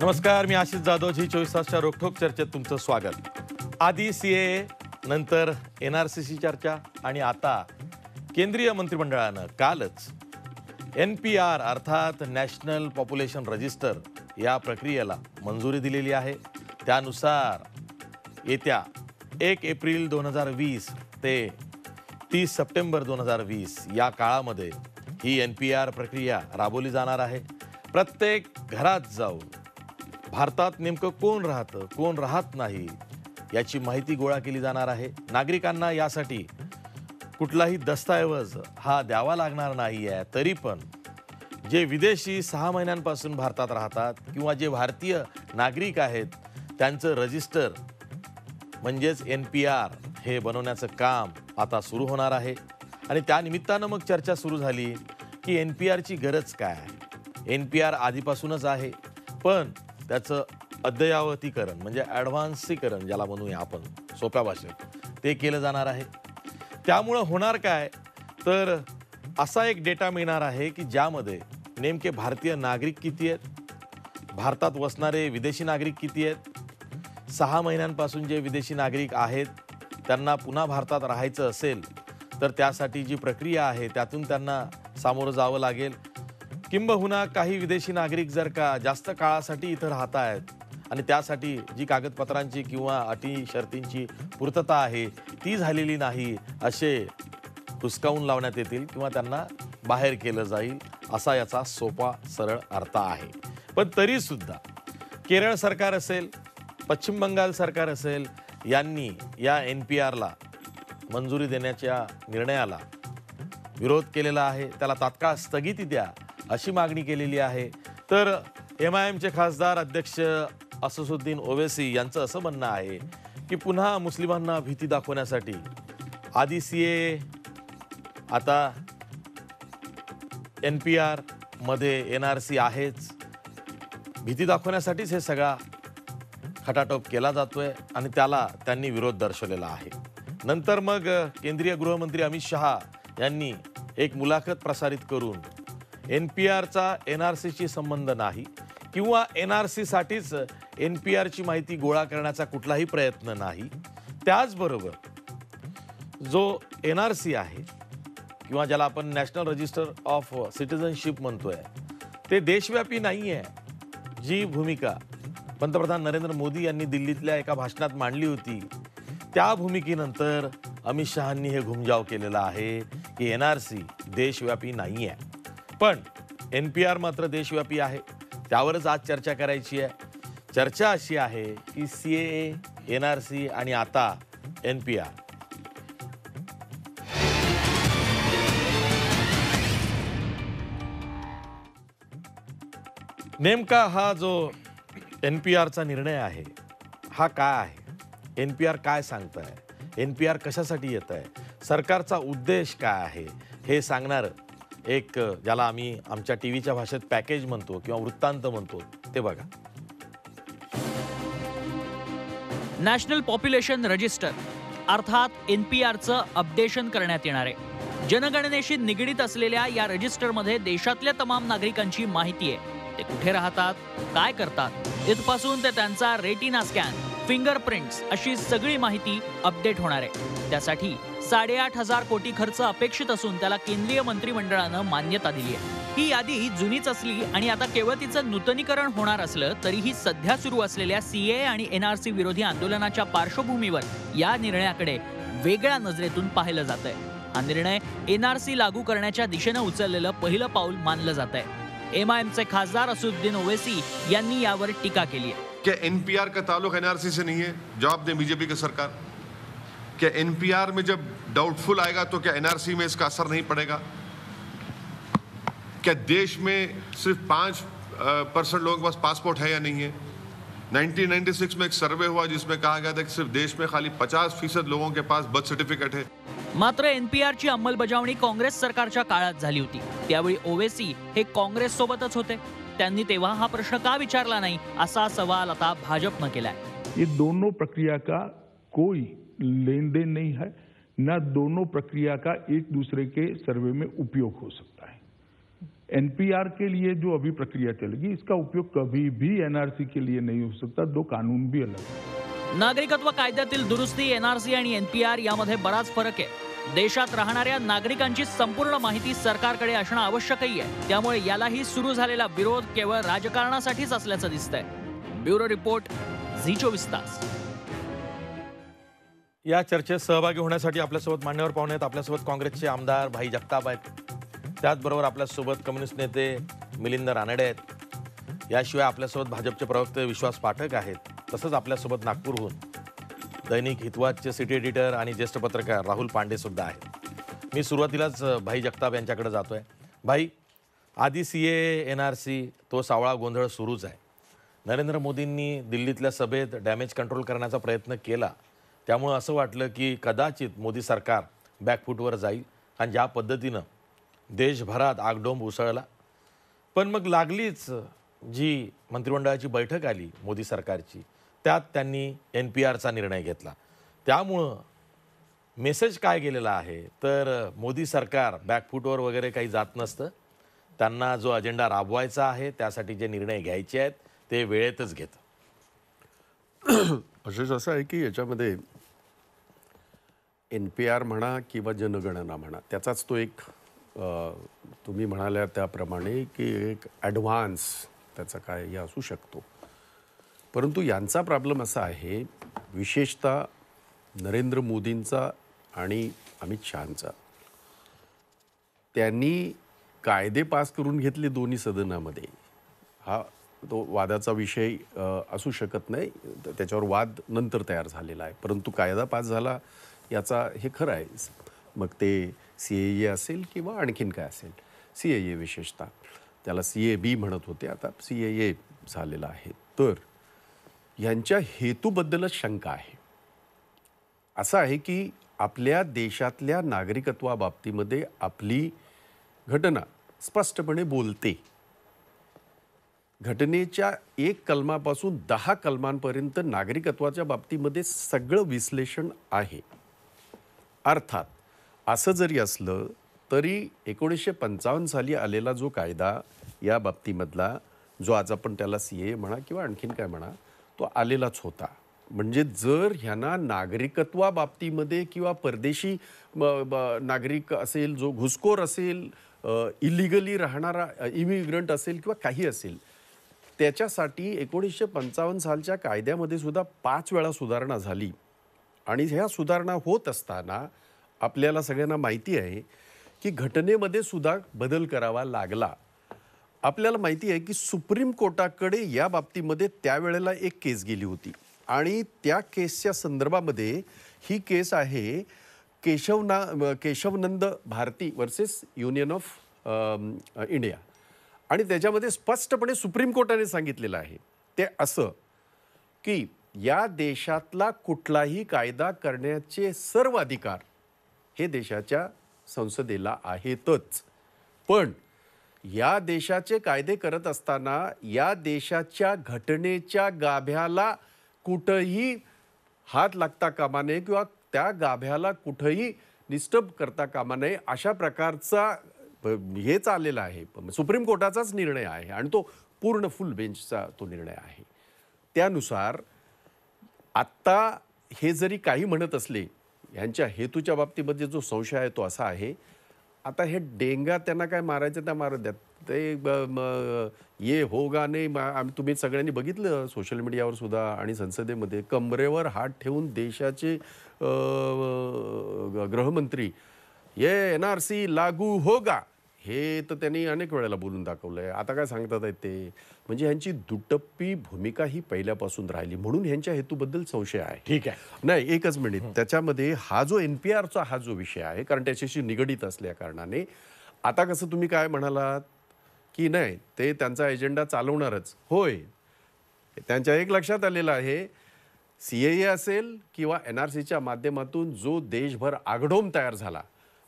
नमस्कार मी आशिष जाधव जी चोवीस तासच्या रोखोक चर्चेत तुमचं स्वागत आधी सी ए नंतर एन आर सी सी चर्चा आणि आता केंद्रीय मंत्रिमंडळानं कालच एन पी आर अर्थात नॅशनल पॉप्युलेशन रजिस्टर या प्रक्रियेला मंजुरी दिलेली आहे त्यानुसार येत्या एक एप्रिल दोन हजार वीस ते तीस सप्टेंबर दोन हजार वीस या काळामध्ये ही एन पी आर प्रक्रिया राबवली जाणार आहे प्रत्येक घरात जाऊन भारतात नेमकं कोण राहतं कोण राहत नाही याची माहिती गोळा केली जाणार आहे नागरिकांना यासाठी कुठलाही दस्तऐवज हा द्यावा लागणार नाही आहे तरी पण जे विदेशी सहा महिन्यांपासून भारतात राहतात किंवा जे भारतीय नागरिक आहेत त्यांचं रजिस्टर म्हणजेच एन पी आर हे बनवण्याचं काम आता सुरू होणार आहे आणि त्यानिमित्तानं मग चर्चा सुरू झाली की एन पी आरची गरज काय एन पी आर आधीपासूनच आहे पण त्याचं अद्ययावतीकरण म्हणजे ॲडव्हान्सीकरण ज्याला म्हणूया आपण सोप्या भाषेत ते केलं जाणार आहे त्यामुळं होणार काय तर असा एक डेटा मिळणार आहे की ज्यामध्ये नेमके भारतीय नागरिक किती आहेत भारतात वसणारे विदेशी नागरिक किती आहेत सहा महिन्यांपासून जे विदेशी नागरिक आहेत त्यांना पुन्हा भारतात राहायचं असेल तर त्यासाठी जी प्रक्रिया आहे त्यातून त्यांना सामोरं जावं लागेल किंबहुना काही विदेशी नागरिक जर का जास्त काळासाठी इथं राहत आहेत आणि त्यासाठी जी कागदपत्रांची किंवा अटी शर्तींची पूर्तता आहे ती झालेली नाही असे हुसकावून लावण्यात येतील किंवा त्यांना बाहेर केलं जाईल असा याचा सोपा सरळ अर्थ आहे पण तरीसुद्धा केरळ सरकार असेल पश्चिम बंगाल सरकार असेल यांनी या एन पी आरला मंजुरी देण्याच्या निर्णयाला विरोध केलेला आहे त्याला तात्काळ स्थगिती द्या अशी मागणी केलेली आहे तर एम आय एमचे खासदार अध्यक्ष अससुद्दीन ओवेसी यांचं असं म्हणणं आहे की पुन्हा मुस्लिमांना भीती दाखवण्यासाठी आधी सी ए आता एन पी आरमध्ये एन आर सी आहेच भीती दाखवण्यासाठीच हे सगळा खटाटोप केला जातोय आणि त्याला त्यांनी विरोध दर्शवलेला आहे नंतर मग केंद्रीय गृहमंत्री अमित शहा यांनी एक मुलाखत प्रसारित करून एन पी आरचा एन आर सीशी संबंध नाही किंवा एन आर सीसाठीच एन पी आरची माहिती गोळा करण्याचा कुठलाही प्रयत्न नाही त्याचबरोबर जो एन आर सी आहे किंवा ज्याला आपण नॅशनल रजिस्टर ऑफ सिटिझनशिप म्हणतोय ते देशव्यापी नाही आहे जी भूमिका पंतप्रधान नरेंद्र मोदी यांनी दिल्लीतल्या एका भाषणात मांडली होती त्या भूमिकेनंतर अमित शहांनी हे घुमजाव केलेला आहे की एन आर सी देशव्यापी नाही आहे पण एन पी आर मात्र देशव्यापी आहे त्यावरच आज चर्चा करायची आहे चर्चा अशी आहे की C A N R C आणि आता एन पी आर नेमका हा जो एन पी आरचा निर्णय आहे हा काय आहे एन पी आर काय सांगत आहे एन पी आर कशासाठी येत आहे सरकारचा उद्देश काय आहे हे सांगणारं एक ज्याला आम्ही आमच्या टी व्हीच्या भाषेत पॅकेज म्हणतो किंवा वृत्तांत म्हणतो ते बघा नॅशनल पॉप्युलेशन रजिस्टर अर्थात एन पी आरचं अपडेशन करण्यात येणार आहे जनगणनेशी निगडीत असलेल्या या रजिस्टरमध्ये देशातल्या तमाम नागरिकांची माहिती आहे ते कुठे राहतात काय करतात इथपासून ते त्यांचा रेटिना स्कॅन फिंगरप्रिंट्स अशी सगळी माहिती अपडेट होणार आहे त्यासाठी साडेआठ हजार कोटी खर्च अपेक्षित असून त्याला केंद्रीय मंत्रिमंडळानं मान्यता दिली आहे ही यादी जुनीच असली आणि आता केवळ तिचं नूतनीकरण होणार असलं तरीही सध्या सुरू असलेल्या सीए आणि एनआरसी विरोधी आंदोलनाच्या पार्श्वभूमीवर या निर्णयाकडे वेगळ्या नजरेतून पाहिलं जात आहे हा निर्णय एनआरसी लागू करण्याच्या दिशेनं उचललेलं पहिलं पाऊल मानलं जात आहे एम आय एमचे खासदार असुद्दीन ओवेसी यांनी यावर टीका केली आहे एनपीआर का ताल्लुक एनआरसी से नहीं है जवाब दे बीजेपी सरकार क्या एनपीआर में जब डाउटफुल आएगा तो क्या एनआरसी में इसका असर नहीं पड़ेगा क्या देश में सिर्फ पांच परसेंट लोगों के पास पासपोर्ट है या नहीं है 1996 में एक सर्वे हुआ जिसमें कहा गया था कि सिर्फ देश में खाली 50 फीसद लोगों के पास बर्थ सर्टिफिकेट है मात्र एनपीआर अंमलबजावणी काँग्रेस कांग्रेस सरकार होती ओवेसी कांग्रेस काँग्रेस होते हा प्रश्न का विचारला नहीं असा सवाल आता भाजपनं ये दोनों प्रक्रिया का कोई लेन देन नहीं है ना दोनों प्रक्रिया का एक दूसरे के सर्वे में उपयोग हो सकता है एनपीआर के लिए जो अभी प्रक्रिया चलेगी इसका उपयोग कभी भी एनआरसी के लिए नहीं हो सकता दो कानून भी अलग नागरिकत्व कायद्यातील दुरुस्ती एनआरसी आणि एनपीआर यामध्ये बराच फरक आहे देशात राहणाऱ्या नागरिकांची संपूर्ण माहिती सरकारकडे असणं आवश्यकही आहे त्यामुळे यालाही सुरू झालेला विरोध केवळ राजकारणासाठीच असल्याचं दिसतंय ब्युरो रिपोर्ट झी चोवीस तास या चर्चेत सहभागी होण्यासाठी आपल्यासोबत मान्यवर पाहुणे आहेत आपल्यासोबत काँग्रेसचे आमदार भाई जगताप आहेत त्याचबरोबर आपल्यासोबत कम्युनिस्ट नेते मिलिंद रानडे आहेत याशिवाय आपल्यासोबत भाजपचे प्रवक्ते विश्वास पाठक आहेत तसंच आपल्यासोबत नागपूरहून दैनिक हितवादचे सिटी एडिटर आणि ज्येष्ठ पत्रकार राहुल पांडेसुद्धा आहेत मी सुरुवातीलाच भाई जगताप यांच्याकडे जातो आहे भाई आधी C A N R C तो सावळा गोंधळ सुरूच आहे नरेंद्र मोदींनी दिल्लीतल्या सभेत डॅमेज कंट्रोल करण्याचा प्रयत्न केला त्यामुळं असं वाटलं की कदाचित मोदी सरकार बॅकफूटवर जाईल आणि ज्या पद्धतीनं देशभरात आगडोंब उसळला पण मग लागलीच जी मंत्रिमंडळाची बैठक आली मोदी सरकारची त्यात त्यांनी एन पी आरचा निर्णय घेतला त्यामुळं मेसेज काय गेलेला आहे तर मोदी सरकार बॅकफूटवर वगैरे काही जात नसतं त्यांना जो अजेंडा राबवायचा आहे त्यासाठी जे निर्णय घ्यायचे आहेत ते वेळेतच घेतं अशेच असं आहे की याच्यामध्ये एन पी आर म्हणा किंवा जनगणना म्हणा त्याचाच तो एक तुम्ही म्हणाल्या त्याप्रमाणे की एक ॲडव्हान्स त्याचा काय हे असू शकतो परंतु यांचा प्रॉब्लेम असा आहे विशेषतः नरेंद्र मोदींचा आणि अमित शहाचा त्यांनी कायदे पास करून घेतले दोन्ही सदनामध्ये हा तो वादाचा विषय असू शकत नाही त्याच्यावर वाद नंतर तयार झालेला आहे परंतु कायदा पास झाला याचा हे खरं आहे मग ते सी ए असेल किंवा आणखीन काय असेल सी ए विशेषतः त्याला सी ए बी म्हणत होते आता सी ए झालेला आहे तर यांच्या हेतूबद्दलच शंका आहे असं आहे की आपल्या देशातल्या नागरिकत्वाबाबतीमध्ये आपली घटना स्पष्टपणे बोलते घटनेच्या एक कलमापासून दहा कलमांपर्यंत नागरिकत्वाच्या बाबतीमध्ये सगळं विश्लेषण आहे अर्थात असं जरी असलं तरी एकोणीसशे पंचावन्न साली आलेला जो कायदा या बाबतीमधला जो आज आपण त्याला सी ए म्हणा किंवा आणखीन काय म्हणा तो आलेलाच होता म्हणजे जर ह्यांना नागरिकत्वाबाबतीमध्ये किंवा परदेशी नागरिक असेल जो घुसखोर असेल इलिगली राहणारा इमिग्रंट असेल किंवा काही असेल त्याच्यासाठी एकोणीसशे पंचावन्न सालच्या कायद्यामध्ये सुद्धा पाच वेळा सुधारणा झाली आणि ह्या सुधारणा होत असताना आपल्याला सगळ्यांना माहिती आहे की घटनेमध्ये सुद्धा बदल करावा लागला आपल्याला माहिती आहे की सुप्रीम कोर्टाकडे या बाबतीमध्ये त्यावेळेला एक केस गेली होती आणि त्या केसच्या संदर्भामध्ये ही केस आहे केशवना Kesavananda Bharati versus union of India आणि त्याच्यामध्ये स्पष्टपणे सुप्रीम कोर्टाने सांगितलेलं आहे ते असं की या देशातला कुठलाही कायदा करण्याचे सर्व अधिकार हे देशाच्या संसदेला आहेतच पण या देशाचे कायदे करत असताना या देशाच्या घटनेच्या गाभ्याला कुठंही हात लागता कामा नये किंवा त्या गाभ्याला कुठंही डिस्टर्ब करता कामा नये अशा प्रकारचा हे चाललेला आहे सुप्रीम कोर्टाचाच निर्णय आहे आणि तो पूर्ण फुल बेंचचा तो निर्णय आहे त्यानुसार आत्ता हे जरी काही म्हणत असले ह्यांच्या हेतूच्या बाबतीमध्ये जो संशय आहे तो असा आहे आता हे डेंगा त्यांना काय मारायचं त्या मारत द्या ते ब ये होगा नाही आम्ही तुम्ही सगळ्यांनी बघितलं सोशल मीडियावर सुद्धा आणि संसदेमध्ये कमरेवर हात ठेवून देशाचे गृहमंत्री ये एन आर सी लागू होगा हे तर त्यांनी अनेक वेळेला बोलून दाखवलं आहे आता काय सांगतात आहेत ते म्हणजे ह्यांची दुटप्पी भूमिका ही पहिल्यापासून राहिली म्हणून ह्यांच्या हेतूबद्दल संशय आहे ठीक आहे नाही एकच मिनिट त्याच्यामध्ये हा जो एन पी आरचा हा जो विषय आहे कारण त्याच्याशी निगडीत असल्या कारणाने आता कसं तुम्ही काय म्हणालात की नाही ते त्यांचा एजेंडा चालवणारच होय त्यांच्या एक लक्षात आलेलं आहे सी ए असेल किंवा एन आर सीच्या माध्यमातून जो देशभर आघडोम तयार झाला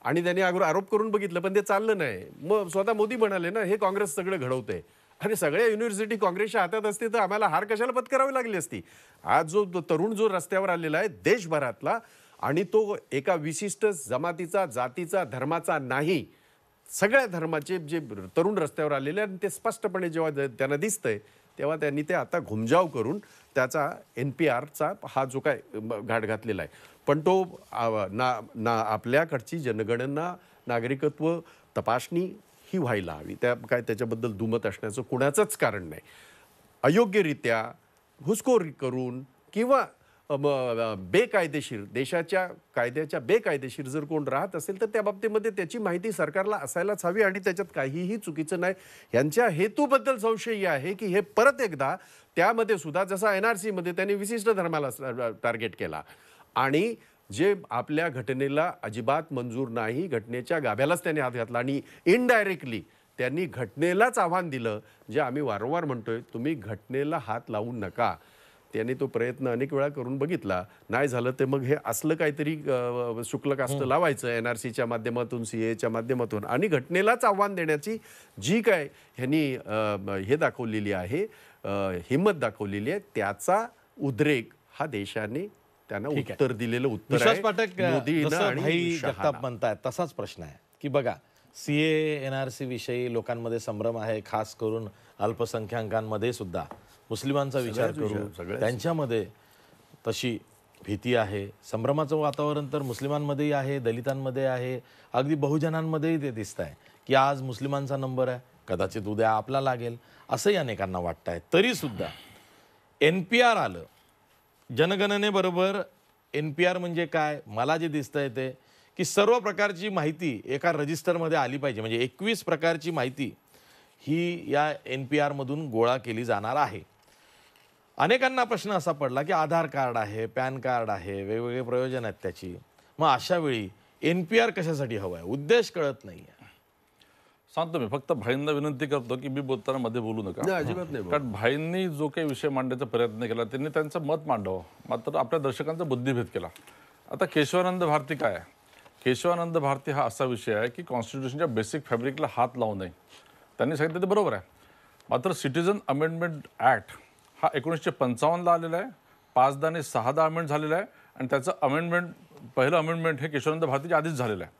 आणि त्यांनी अगोदर आरोप करून बघितलं पण ते चाललं नाही मग स्वतः मोदी म्हणाले ना हे काँग्रेस सगळं घडवतंय अरे सगळ्या युनिव्हर्सिटी काँग्रेसच्या हातात असते तर आम्हाला हार कशाला पत्करावी लागली असती आज जो तरुण जो रस्त्यावर आलेला आहे देशभरातला आणि तो एका विशिष्ट जमातीचा जातीचा धर्माचा नाही सगळ्या धर्माचे जे तरुण रस्त्यावर आलेले आणि ते स्पष्टपणे जेव्हा त्यांना दिसतंय तेव्हा त्यांनी ते आता घुमजाव करून त्याचा एन पी आरचा हा जो काय घाट घातलेला आहे पण तो ना ना आपल्याकडची जनगणना नागरिकत्व तपासणी ही व्हायला हवी त्या काय त्याच्याबद्दल दुमत असण्याचं कुणाचंच कारण नाही अयोग्यरित्या घुसखोरी करून किंवा बेकायदेशीर देशाच्या कायद्याच्या बेकायदेशीर जर कोण राहत असेल तर त्या बाबतीमध्ये त्याची माहिती सरकारला असायलाच हवी आणि त्याच्यात काहीही चुकीचं नाही यांच्या हेतूबद्दल संशय आहे की हे परत एकदा त्यामध्ये सुद्धा जसा एन आर सीमध्ये त्यांनी विशिष्ट धर्माला टार्गेट केला आणि जे आपल्या घटनेला अजिबात मंजूर नाही घटनेच्या गाभ्यालाच त्यांनी हात घातला आणि इनडायरेक्टली त्यांनी घटनेलाच आव्हान दिलं जे आम्ही वारंवार म्हणतोय तुम्ही घटनेला हात लावू नका त्यांनी तो प्रयत्न अनेक वेळा करून बघितला नाही झालं ते मग हे असलं काहीतरी शुक्ल कास्त लावायचं एन आर सीच्या माध्यमातून सी एच्या माध्यमातून आणि घटनेलाच आव्हान देण्याची जी काय ह्यांनी हे दाखवलेली आहे हिंमत दाखवलेली आहे त्याचा उद्रेक हा देशाने त्यांना उत्तर दिलेलं उत्तर पाठक जगताप म्हणतायत तसाच प्रश्न आहे की बघा सीए एन आर सी विषयी लोकांमध्ये संभ्रम आहे खास करून अल्पसंख्याकांमध्ये सुद्धा मुस्लिमांचा विचार करू त्यांच्यामध्ये तशी भीती आहे संभ्रमाचं वातावरण तर मुस्लिमांमध्येही आहे दलितांमध्ये आहे अगदी बहुजनांमध्येही ते दिसत आहे की आज मुस्लिमांचा नंबर आहे कदाचित उद्या आपला लागेल असंही अनेकांना वाटत आहे तरीसुद्धा एन पी आर आलं जनगणनेबरोबर एन पी आर म्हणजे काय मला जे दिसतंय ते की सर्व प्रकारची माहिती एका रजिस्टरमध्ये आली पाहिजे म्हणजे एकवीस प्रकारची माहिती ही या एन पी आरमधून गोळा केली जाणार आहे अनेकांना प्रश्न असा पडला की आधार कार्ड आहे पॅन कार्ड आहे वेगवेगळे प्रयोजन आहेत त्याची मग अशावेळी एन पी आर कशासाठी हवं आहे उद्देश कळत नाही आहे सांगतो मी फक्त भाईंना विनंती करतो की मी बोलताना मध्ये बोलू नका नाही अजिबात नाही कारण भाईंनी जो काही विषय मांडण्याचा प्रयत्न केला त्यांनी त्यांचं मत मांडावं मात्र आपल्या दर्शकांचा बुद्धिभेद केला आता केशवानंद भारती काय आहे केशवानंद भारती हा असा विषय आहे की कॉन्स्टिट्यूशनच्या बेसिक फॅब्रिकला हात लावू नये त्यांनी सांगितलं ते बरोबर आहे मात्र सिटिझन अमेंडमेंट ॲक्ट हा एकोणीसशे पंचावन्नला आलेला आहे पाचदा आणि सहादा अमेंड झालेला आहे आणि त्याचं अमेंडमेंट पहिलं अमेंडमेंट हे केशवानंद भारतीच्या आधीच झालेलं आहे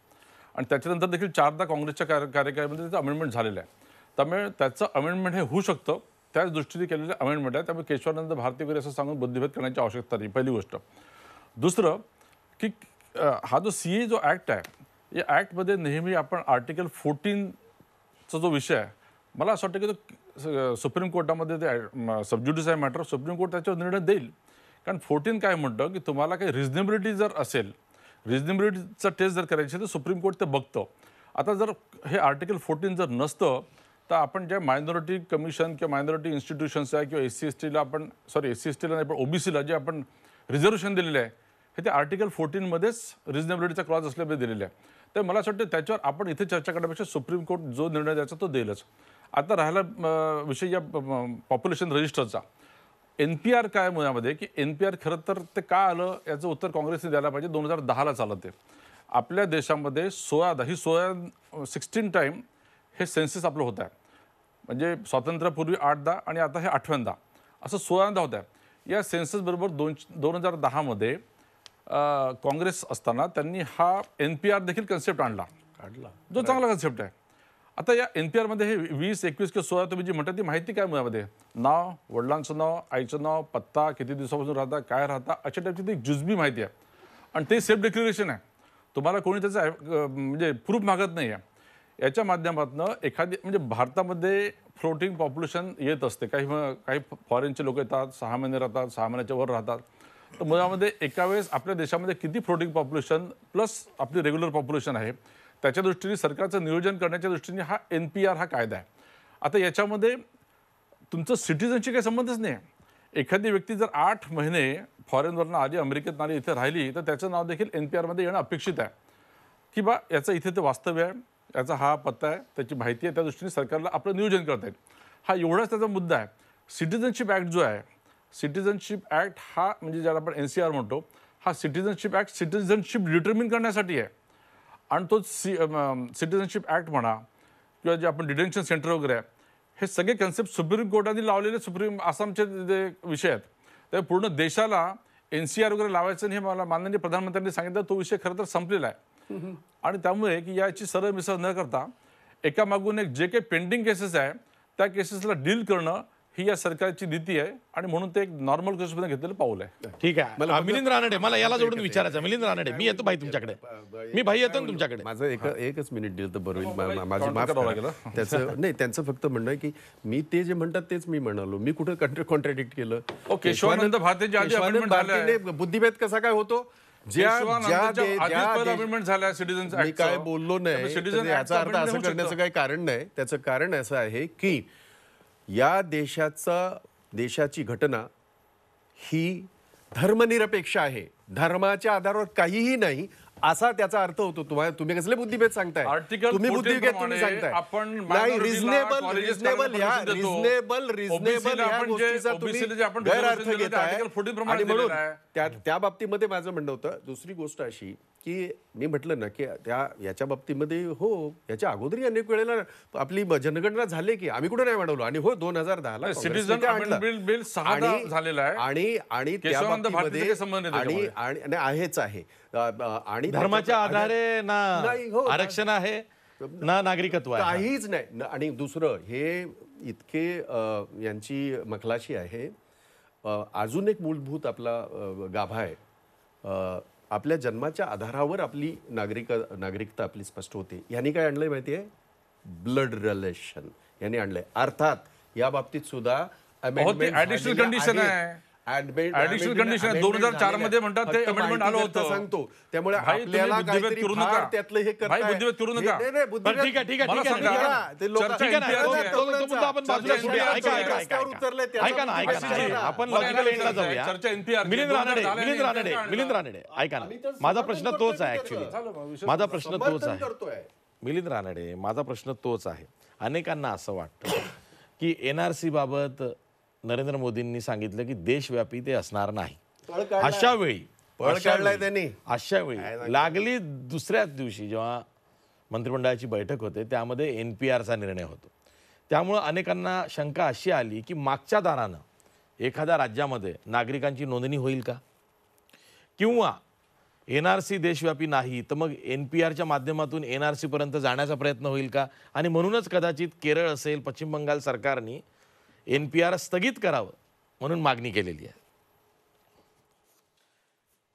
आणि त्याच्यानंतर देखील चारदा काँग्रेसच्या कार्य कार्यकाळामध्ये त्याचं अमेंडमेंट झालेलं आहे त्यामुळे त्याचं अमेंडमेंट हे होऊ शकतं त्याच दृष्टीने केलेलं अमेंडमेंट आहे त्यामुळे केशवानंद भारती वगैरे असं सांगून बुद्धिभेद करण्याची आवश्यकता नाही पहिली गोष्ट दुसरं की हा जो सी ए जो ॲक्ट आहे या ॲक्टमध्ये नेहमी आपण आर्टिकल फोर्टीनचा जो विषय आहे मला असं वाटतं की तो सुप्रीम कोर्टामध्ये ते सबज्युडिस आहे मॅटर सुप्रीम कोर्ट त्याच्यावर निर्णय देईल कारण फोर्टीन काय म्हणतं की तुम्हाला काही रिजनेबिलिटी जर असेल रिजनेबिलिटीचा टेस्ट जर करायची तर सुप्रीम कोर्ट ते बघतं आता जर हे आर्टिकल फोर्टीन जर नसतं तर आपण ज्या मायनॉरिटी कमिशन किंवा मायनॉरिटी इन्स्टिट्यूशन्स आहे किंवा एस सी एस टीला आपण सॉरी एस सी एस टीला नाही पण ओबीसीला जे आपण रिझर्वेशन दिलेलं आहे हे ते आर्टिकल फोर्टीनमध्येच रिजनेबिलिटीचा क्लॉज असल्यामुळे दिलेलं आहे तर मला असं वाटतं त्याच्यावर आपण इथे चर्चा करण्यापेक्षा सुप्रीम कोर्ट जो निर्णय द्यायचा तो देईलच आता राहिला विषय या पॉप्युलेशन रजिस्टरचा एन पी आर काय मुळामध्ये की एन पी आर खरं तर ते का आलं याचं उत्तर काँग्रेसने द्यायला पाहिजे दोन हजार दहाला चालत आहे आपल्या देशामध्ये सोळा दहा ही सोळा सिक्स्टीन टाईम हे सेन्सेस आपलं होत आहे म्हणजे स्वातंत्र्यापूर्वी आठदा आणि आता हे आठव्यांदा असं सोळांदा होतं आहे या सेन्ससबरोबर दोन दोन हजार दहामध्ये काँग्रेस असताना त्यांनी हा एन पी आर देखील कन्सेप्ट आणला आणला जो चांगला कन्सेप्ट आहे आता या एन पी आरमध्ये हे वीस एकवीस किंवा सोळा तुम्ही जी म्हणता ती माहिती काय मुलामध्ये नाव वडिलांचं नाव आईचं नाव पत्ता किती दिवसापासून राहता काय राहता अशा टाईपची ती जुजबी माहिती आहे आणि ते सेल्फ डिक्लेरेशन आहे तुम्हाला कोणी त्याचं म्हणजे प्रूफ मागत नाही आहे याच्या माध्यमातून एखादी म्हणजे भारतामध्ये फ्लोटिंग पॉप्युलेशन येत असते काही काही फॉरेनचे लोक येतात सहा महिने राहतात सहा महिन्याच्या वर राहतात तर मुलामध्ये एका वेळेस आपल्या देशामध्ये किती फ्लोटिंग पॉप्युलेशन प्लस आपली रेग्युलर पॉप्युलेशन आहे त्याच्या दृष्टीने सरकारचं नियोजन करण्याच्या दृष्टीने हा एन पी आर हा कायदा आहे आता याच्यामध्ये तुमचं सिटीजनशी काही संबंधच नाही आहे एखादी व्यक्ती जर आठ महिने फॉरेनवरनं आली अमेरिकेत आली इथे राहिली तर त्याचं नाव देखील एन पी आरमध्ये येणं अपेक्षित आहे की बा याचं इथे ते वास्तव्य आहे याचा हा पत्ता आहे त्याची माहिती आहे त्या दृष्टीने सरकारला आपलं नियोजन करता येईल हा एवढाच त्याचा मुद्दा आहे सिटिझनशिप ॲक्ट जो आहे सिटिझनशिप ॲक्ट हा म्हणजे ज्याला आपण एन सी आर म्हणतो हा सिटिझनशिप ॲक्ट सिटिझनशिप डिटर्मिन करण्यासाठी आहे आणि तो सी सिटिझनशिप ॲक्ट म्हणा किंवा जे आपण डिटेन्शन सेंटर वगैरे आहे हे सगळे कन्सेप्ट सुप्रीम कोर्टाने लावलेले सुप्रीम आसामचे जे विषय आहेत त्या पूर्ण देशाला एन सी आर वगैरे लावायचं आणि हे मला माननीय प्रधानमंत्र्यांनी सांगितलं तो विषय खरं तर संपलेला आहे आणि त्यामुळे की याची सरळ मिसळ न करता एका मागून एक जे काही पेंडिंग केसेस आहे त्या केसेसला डील करणं ही या सरकारची नीती आहे आणि म्हणून ते एक नॉर्मल गोष्टीमध्ये घेतलेलं पाऊल आहे ठीक आहे मिलिंद रानडे मला याला जोडून विचारायचं मिलिंद रानडे मी येतो भाई तुमच्याकडे मी भाई येतो तुमच्याकडे माझं एक एकच मिनिट दिलं तर बरोबर हो, माझी माफ त्याचं नाही त्यांचं फक्त म्हणणं आहे की मी ते जे म्हणतात तेच मी म्हणालो मी कुठं कॉन्ट्रॅडिक्ट केलं ओके बुद्धिभेद कसा काय होतो सिटीजन काय बोललो नाही सिटीजन याचा अर्थ असं करण्याचं काही कारण नाही त्याचं कारण असं आहे की या देशाचा देशाची घटना ही धर्मनिरपेक्ष आहे धर्माच्या आधारावर काहीही नाही असा त्याचा अर्थ होतो तुम्हाला तुम्ही कसले बुद्धिभेद सांगताय तुम्ही बुद्धिभेद तुम्ही सांगताय आपण नाही रिझनेबल रिझनेबल या रिझनेबल रिझनेबल या गोष्टीचा तुम्ही गैरअर्थ घेताय आणि म्हणून त्या त्या बाबतीमध्ये माझं म्हणणं होतं दुसरी गोष्ट अशी की मी म्हटलं ना की त्या याच्या बाबतीमध्ये हो याच्या अगोदरी अनेक वेळेला आपली जनगणना झाली की आम्ही कुठे नाही वाढवलो आणि हो दोन हजार दहा ला झालेला आहे आणि आणि त्या बाबतीमध्ये आणि आहेच आहे आणि धर्माच्या आधारे हो, ना आरक्षण आहे ना नागरिकत्व काहीच नाही आणि दुसरं हे इतके यांची मखलाशी आहे अजून एक मूलभूत आपला गाभा आहे आपल्या जन्माच्या आधारावर आपली नागरिक नागरिकता आपली स्पष्ट होते यांनी काय आणलंय माहिती आहे ब्लड रिलेशन यांनी आणलंय अर्थात या बाबतीत सुद्धा अमेंडमेंट हो, कंडिशन आहे कंडिशन दोन हजार चार मध्ये म्हणतात ते अमेंडमेंट आलं होतं सांगतो त्यामुळे आपल्याला करू नका त्यातलं हे बुद्धिवेद करू नका ठीक आहे ठीक आहे ते आपण बाजूला ऐका ऐका आपण लॉजिकल एंडला जाऊया चर्चा एनपीआर मिलिंद रानडे मिलिंद रानडे मिलिंद रानडे ऐका ना माझा प्रश्न तोच आहे ऍक्च्युली माझा प्रश्न तोच आहे मिलिंद रानडे माझा प्रश्न तोच आहे अनेकांना असं वाटतं की एनआरसी बाबत नरेंद्र मोदींनी सांगितलं की देशव्यापी ते असणार नाही अशा वेळी त्यांनी अशा वेळी लागली दुसऱ्याच दिवशी जेव्हा मंत्रिमंडळाची बैठक होते त्यामध्ये एन पी आरचा निर्णय होतो त्यामुळं अनेकांना शंका अशी आली की मागच्या दारानं एखाद्या राज्यामध्ये नागरिकांची नोंदणी होईल का किंवा एन आर सी देशव्यापी नाही तर मग एन पी आरच्या माध्यमातून एन आर सीपर्यंत जाण्याचा प्रयत्न होईल का आणि म्हणूनच कदाचित केरळ असेल पश्चिम बंगाल सरकारनी एन पी आर स्थगित करावं म्हणून मागणी केलेली आहे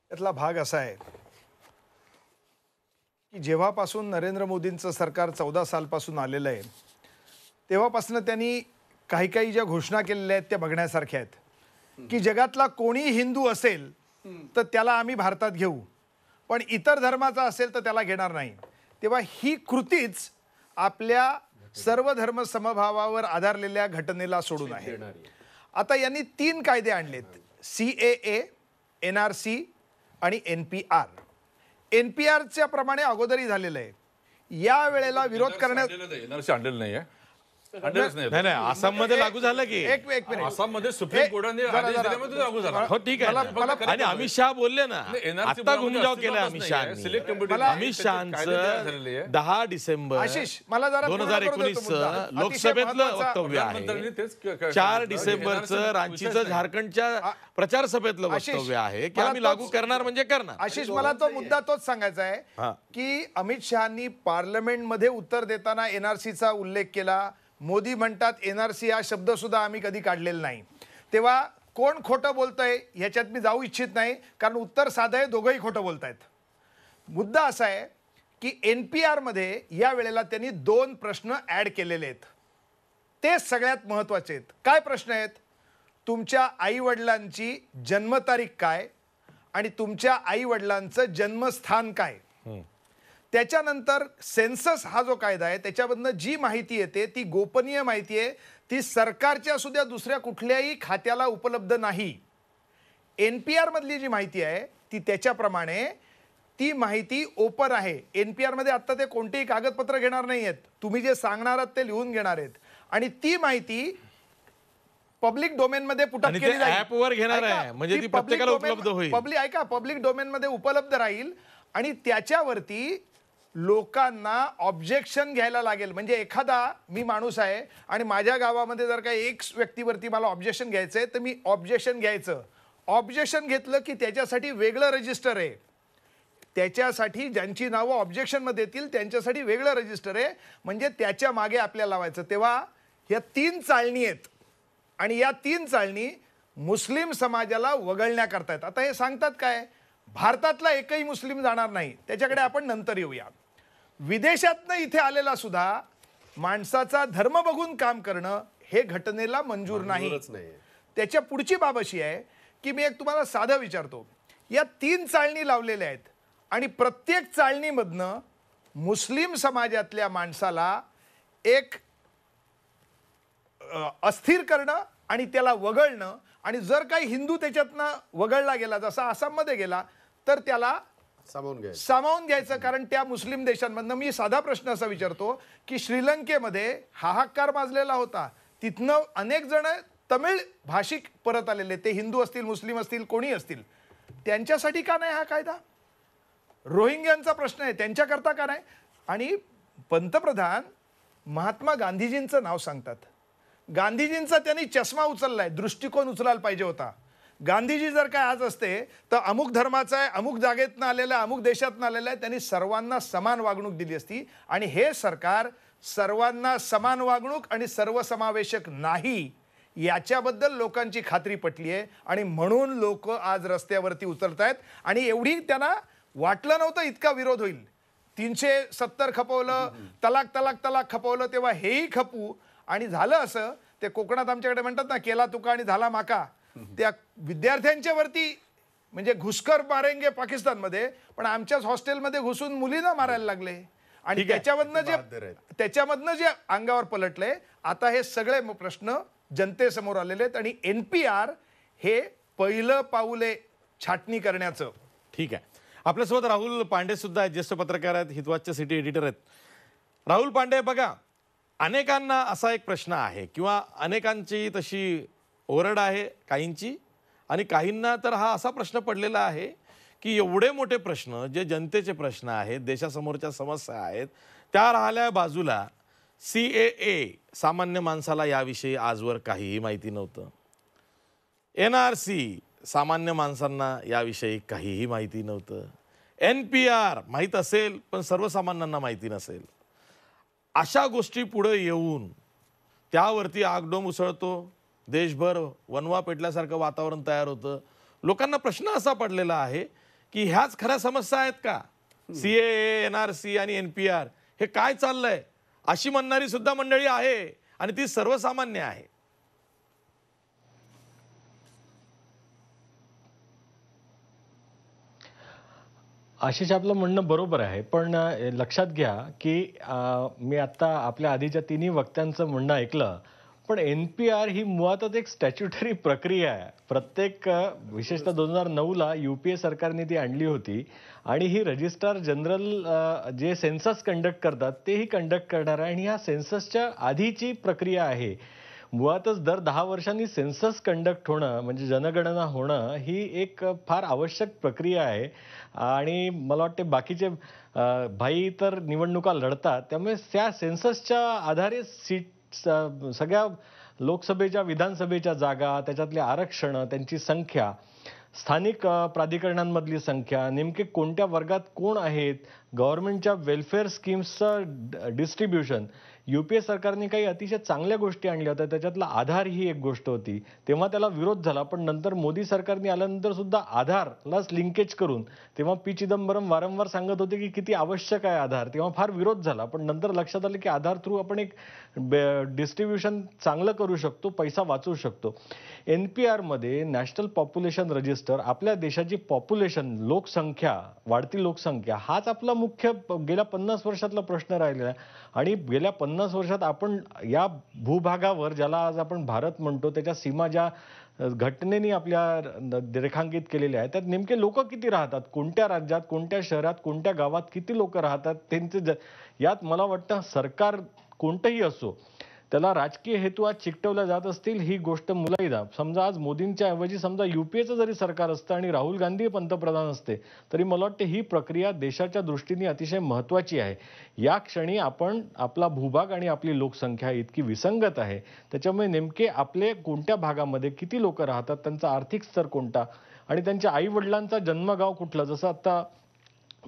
त्यातला भाग असा आहे की जेव्हापासून नरेंद्र मोदींचं सरकार चौदा सालपासून आलेलं आहे तेव्हापासून त्यांनी काही काही ज्या घोषणा केलेल्या आहेत त्या बघण्यासारख्या आहेत की जगातला कोणी हिंदू असेल तर त्याला आम्ही भारतात घेऊ पण इतर धर्माचा असेल तर त्याला घेणार नाही तेव्हा ही कृतीच आपल्या सर्व धर्म समभावावर आधारलेल्या घटनेला सोडून आहे आता यांनी तीन कायदे आणलेत C A N R C आणि N P R N P आरच्या प्रमाणे अगोदरी झालेलं आहे या वेळेला विरोध करण्यात आणलेलं नाही नाही नाही आसाम मध्ये लागू झालं की एक मिनिट आसाम मध्ये सुप्रीम कोर्टाने आदेश लागू झाला हो ठीक आहे आणि अमित शहा बोलले ना आता गुंजाव केला अमित शहा अमित शहाचं दहा डिसेंबर मला जरा दोन हजार एकोणीस लोकसभेतलं वक्तव्य आहे चार डिसेंबरचं रांचीचं झारखंडच्या प्रचार सभेतलं वक्तव्य आहे की आम्ही लागू करणार म्हणजे करणार आशिष मला तो मुद्दा तोच सांगायचा आहे की अमित शहानी पार्लमेंटमध्ये उत्तर देताना एनआरसीचा उल्लेख केला मोदी म्हणतात एन आर सी हा शब्दसुद्धा आम्ही कधी काढलेला नाही तेव्हा कोण खोटं बोलतंय ह्याच्यात मी जाऊ इच्छित नाही कारण उत्तर साधं आहे दोघंही खोटं बोलत आहेत मुद्दा असा आहे की एन पी आरमध्ये या वेळेला त्यांनी दोन प्रश्न ॲड केलेले आहेत ते सगळ्यात महत्त्वाचे आहेत काय प्रश्न आहेत तुमच्या आईवडिलांची जन्मतारीख काय आणि तुमच्या आईवडिलांचं जन्मस्थान काय त्याच्यानंतर सेन्सस हा जो कायदा आहे त्याच्यामधनं जी माहिती येते ती गोपनीय माहिती आहे ती सरकारच्या सुद्धा दुसऱ्या कुठल्याही खात्याला उपलब्ध नाही एन पी आरमधली जी माहिती आहे ती त्याच्याप्रमाणे ती माहिती ओपन आहे एन पी आरमध्ये आत्ता ते कोणतेही कागदपत्र घेणार नाही आहेत तुम्ही जे सांगणार आहात ते लिहून घेणार आहेत आणि ती माहिती पब्लिक डोमेनमध्ये पुटक घेणार आहे म्हणजे ती पब्लिक उपलब्ध होईल पब्लिक ऐका पब्लिक डोमेनमध्ये उपलब्ध राहील आणि त्याच्यावरती लोकांना ऑब्जेक्शन घ्यायला लागेल म्हणजे एखादा मी माणूस आहे आणि माझ्या गावामध्ये जर काही एक व्यक्तीवरती मला ऑब्जेक्शन घ्यायचं आहे तर मी ऑब्जेक्शन घ्यायचं ऑब्जेक्शन घेतलं की त्याच्यासाठी वेगळं रजिस्टर आहे त्याच्यासाठी ज्यांची नावं ऑब्जेक्शनमध्ये येतील त्यांच्यासाठी वेगळं रजिस्टर आहे म्हणजे त्याच्या मागे आपल्याला लावायचं तेव्हा ह्या तीन चालणी आहेत आणि या तीन चालणी मुस्लिम समाजाला वगळण्याकरता आहेत आता हे सांगतात काय भारतातला एकही मुस्लिम जाणार नाही त्याच्याकडे आपण नंतर येऊया विदेशातनं इथे आलेला सुद्धा माणसाचा धर्म बघून काम करणं हे घटनेला मंजूर नाही त्याच्या पुढची बाब अशी आहे की मी एक तुम्हाला साधं विचारतो या तीन चाळणी लावलेल्या आहेत आणि प्रत्येक चाळणीमधनं मुस्लिम समाजातल्या माणसाला एक अस्थिर करणं आणि त्याला वगळणं आणि जर काही हिंदू त्याच्यातनं वगळला गेला जसा आसाममध्ये गेला तर त्याला सामावून घ्यायचं सामावून घ्यायचं कारण त्या मुस्लिम देशांमधनं मी साधा प्रश्न असा विचारतो की श्रीलंकेमध्ये हाहाकार माजलेला होता तिथनं अनेक जण तमिळ भाषिक परत आलेले ते हिंदू असतील मुस्लिम असतील कोणी असतील त्यांच्यासाठी का नाही हा कायदा रोहिंग्यांचा प्रश्न आहे त्यांच्याकरता का नाही आणि पंतप्रधान महात्मा गांधीजींचं नाव सांगतात गांधीजींचा त्यांनी चष्मा उचललाय दृष्टिकोन उचलायला पाहिजे होता गांधीजी जर काय आज असते तर अमुक धर्माचा आहे अमुक जागेतनं आलेला आहे अमुक देशातनं आलेला आहे त्यांनी सर्वांना समान वागणूक दिली असती आणि हे सरकार सर्वांना समान वागणूक आणि सर्वसमावेशक नाही याच्याबद्दल लोकांची खात्री पटली आहे आणि म्हणून लोक आज रस्त्यावरती उतरत आहेत आणि एवढी त्यांना वाटलं नव्हतं इतका विरोध होईल तीनशे सत्तर खपवलं तलाक तलाक तलाक खपवलं तेव्हा हेही खपू आणि झालं असं ते कोकणात आमच्याकडे म्हणतात ना केला तुका आणि झाला माका त्या विद्यार्थ्यांच्या वरती म्हणजे घुसकर मारेंगे पाकिस्तानमध्ये पण आमच्याच हॉस्टेलमध्ये घुसून मुलींना मारायला लागले आणि त्याच्यामधनं जे त्याच्यामधनं जे अंगावर पलटले आता हे सगळे प्रश्न जनतेसमोर आलेले आहेत आणि एन पी आर हे पहिलं पाऊले छाटणी करण्याचं ठीक आहे आपल्यासोबत राहुल पांडे सुद्धा आहेत ज्येष्ठ पत्रकार आहेत हितवाच सिटी एडिटर आहेत राहुल पांडे बघा अनेकांना असा एक प्रश्न आहे किंवा अनेकांची तशी ओरड आहे काहींची आणि काहींना तर हा असा प्रश्न पडलेला आहे की एवढे मोठे प्रश्न जे जनतेचे प्रश्न आहेत देशासमोरच्या समस्या आहेत त्या राहिल्या बाजूला सी ए ए सामान्य माणसाला याविषयी आजवर काहीही माहिती नव्हतं एन आर सी सामान्य माणसांना याविषयी काहीही माहिती नव्हतं एन पी आर माहीत असेल पण सर्वसामान्यांना माहिती नसेल अशा गोष्टी पुढे येऊन त्यावरती आगडोम उसळतो देशभर वनवा पेटल्यासारखं वातावरण तयार होतं लोकांना प्रश्न असा पडलेला आहे की ह्याच खऱ्या समस्या आहेत का सी एन आर सी आणि एन पी आर हे काय चाललंय अशी म्हणणारी सुद्धा मंडळी आहे आणि ती सर्वसामान्य आहे आशिष आपलं म्हणणं बरोबर आहे पण लक्षात घ्या की मी आता आपल्या आधीच्या तिन्ही वक्त्यांचं म्हणणं ऐकलं पण एन पी आर ही मुळातच एक स्टॅच्युटरी प्रक्रिया आहे प्रत्येक विशेषतः दोन हजार नऊला यू पी ए सरकारने ती आणली होती आणि ही रजिस्ट्रार जनरल जे सेन्सस कंडक्ट करतात तेही कंडक्ट करणार आहे आणि ह्या सेन्ससच्या आधीची प्रक्रिया आहे मुळातच दर दहा वर्षांनी सेन्सस कंडक्ट होणं म्हणजे जनगणना होणं ही एक फार आवश्यक प्रक्रिया आहे आणि मला वाटते बाकीचे भाई तर निवडणुका लढतात त्यामुळे त्या सेन्ससच्या आधारे सीट सगळ्या लोकसभेच्या विधानसभेच्या जागा त्याच्यातली आरक्षण त्यांची संख्या स्थानिक प्राधिकरणांमधली संख्या नेमके कोणत्या वर्गात कोण आहेत गव्हर्नमेंटच्या वेलफेअर स्कीम्सचं डिस्ट्रीब्युशन युपीए सरकारने काही अतिशय चांगल्या गोष्टी आणल्या होत्या त्याच्यातला आधार ही एक गोष्ट होती तेव्हा त्याला विरोध झाला पण नंतर मोदी सरकारने आल्यानंतर सुद्धा आधारलाच लिंकेज करून तेव्हा पी चिदंबरम वारंवार सांगत होते की किती आवश्यक आहे आधार तेव्हा फार विरोध झाला पण नंतर लक्षात आलं की आधार थ्रू आपण एक डिस्ट्रीब्युशन चांगलं करू शकतो पैसा वाचवू शकतो एन पी आरमध्ये नॅशनल पॉप्युलेशन रजिस्टर आपल्या देशाची पॉप्युलेशन लोकसंख्या वाढती लोकसंख्या हाच आपला मुख्य गेल्या पन्नास वर्षातला प्रश्न राहिलेला आहे आणि गेल्या पन्नास पन्नास वर्षात आपण या भूभागावर ज्याला आज आपण भारत म्हणतो त्याच्या सीमा ज्या घटनेने आपल्या रेखांकित केलेल्या आहेत त्यात नेमके लोक किती राहतात कोणत्या राज्यात कोणत्या शहरात कोणत्या गावात किती लोक राहतात त्यांचे यात मला वाटतं सरकार कोणतंही असो त्याला राजकीय आज चिकटवल्या जात असतील ही गोष्ट मुलाईदा समजा आज मोदींच्या ऐवजी समजा युपीएचं जरी सरकार असतं आणि राहुल गांधी पंतप्रधान असते तरी मला वाटते ही प्रक्रिया देशाच्या दृष्टीने अतिशय महत्त्वाची आहे या क्षणी आपण आपला भूभाग आणि आपली लोकसंख्या इतकी विसंगत आहे त्याच्यामुळे नेमके आपले कोणत्या भागामध्ये किती लोक राहतात त्यांचा आर्थिक स्तर कोणता आणि त्यांच्या आई वडिलांचा जन्मगाव कुठला जसं आता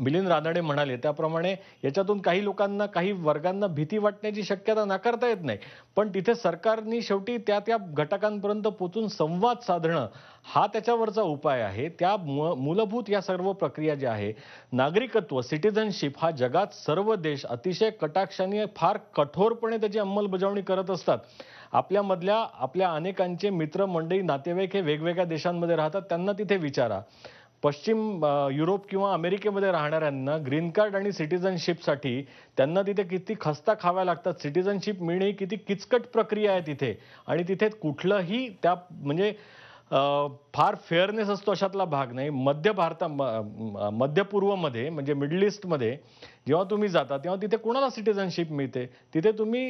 मिलिंद रानडे म्हणाले त्याप्रमाणे याच्यातून काही लोकांना काही वर्गांना भीती वाटण्याची शक्यता नाकारता येत नाही पण तिथे सरकारनी शेवटी त्या त्या घटकांपर्यंत पोचून संवाद साधणं हा त्याच्यावरचा उपाय आहे त्या मूलभूत या सर्व प्रक्रिया ज्या आहे नागरिकत्व सिटिझनशिप हा जगात सर्व देश अतिशय कटाक्षाने फार कठोरपणे त्याची अंमलबजावणी करत असतात आपल्यामधल्या आपल्या अनेकांचे मित्रमंडळी नातेवाईक हे वेगवेगळ्या देशांमध्ये राहतात त्यांना तिथे विचारा पश्चिम युरोप किंवा अमेरिकेमध्ये राहणाऱ्यांना ग्रीन कार्ड आणि सिटिझनशिपसाठी त्यांना तिथे किती खस्ता खाव्या लागतात सिटिझनशिप मिळणे किती किचकट प्रक्रिया आहे तिथे आणि तिथे कुठलंही त्या म्हणजे फार फेअरनेस असतो अशातला भाग नाही मध्य भारता मध्य पूर्वमध्ये म्हणजे मिडल ईस्टमध्ये जेव्हा तुम्ही जाता तेव्हा तिथे कोणाला सिटिझनशिप मिळते तिथे तुम्ही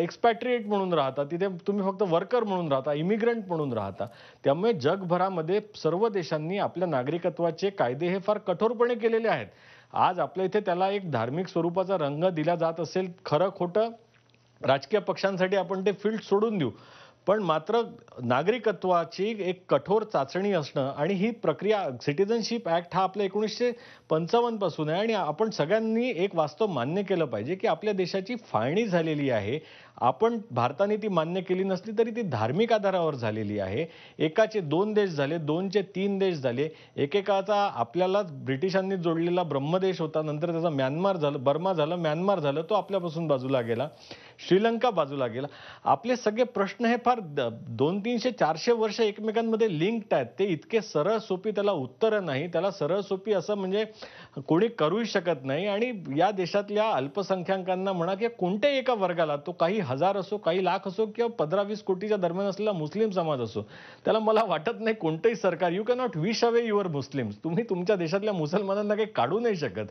एक्सपॅट्रिएट म्हणून राहता तिथे तुम्ही फक्त वर्कर म्हणून राहता इमिग्रंट म्हणून राहता त्यामुळे जगभरामध्ये सर्व देशांनी आपल्या नागरिकत्वाचे कायदे हे फार कठोरपणे केलेले आहेत आज आपल्या इथे त्याला एक धार्मिक स्वरूपाचा रंग दिला जात असेल खरं खोटं राजकीय पक्षांसाठी आपण ते फील्ड सोडून देऊ पण मात्र नागरिकत्वाची एक कठोर चाचणी असणं आणि ही प्रक्रिया सिटिझनशिप ऍक्ट हा आपल्या एकोणीसशे पंचावन्न पासून आहे आणि आपण सगळ्यांनी एक वास्तव मान्य केलं पाहिजे की आपल्या देशाची फाळणी झालेली आहे आपण भारताने ती मान्य केली नसली तरी ती धार्मिक आधारावर झालेली आहे एकाचे दोन देश झाले दोनचे तीन देश झाले एकेकाचा आपल्यालाच ब्रिटिशांनी जोडलेला ब्रह्मदेश होता नंतर त्याचा म्यानमार झालं बर्मा झालं म्यानमार झालं तो आपल्यापासून बाजूला गेला श्रीलंका बाजूला गेला आपले सगळे प्रश्न हे फार दोन तीनशे चारशे वर्ष एकमेकांमध्ये लिंक्ड आहेत ते इतके सरळ सोपी त्याला उत्तरं नाही त्याला सरळ सोपी असं म्हणजे कोणी करूही शकत नाही आणि या देशातल्या अल्पसंख्याकांना म्हणा की कोणत्याही एका वर्गाला तो काही हजार असो काही लाख असो किंवा पंधरा वीस कोटीच्या दरम्यान असलेला मुस्लिम समाज असो त्याला मला वाटत नाही कोणतंही सरकार you cannot wish away your Muslims तुम्ही तुमच्या देशातल्या मुसलमानांना काही काढू नाही शकत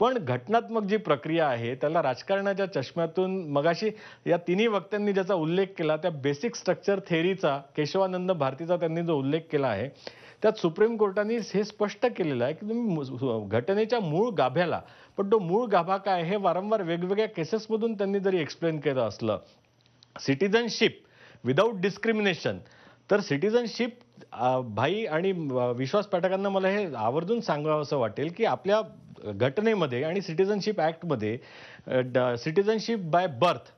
पण घटनात्मक जी प्रक्रिया आहे त्याला राजकारणाच्या चष्म्यातून मगाशी या तिन्ही वक्त्यांनी ज्याचा उल्लेख केला त्या बेसिक स्ट्रक्चर थेरीचा केशवानंद भारतीचा त्यांनी जो उल्लेख केला आहे त्यात सुप्रीम कोर्टाने हे स्पष्ट केलेलं आहे की तुम्ही घटनेच्या मूळ गाभ्याला पण तो मूळ गाभा काय हे वारंवार वेगवेगळ्या केसेसमधून त्यांनी जरी एक्सप्लेन केलं असलं सिटिझनशिप विदाऊट डिस्क्रिमिनेशन तर सिटिझनशिप भाई आणि विश्वास पाठकांना मला हे आवर्जून सांगावं असं वाटेल की आपल्या घटनेमध्ये आणि सिटिझनशिप ॲक्टमध्ये citizenship by birth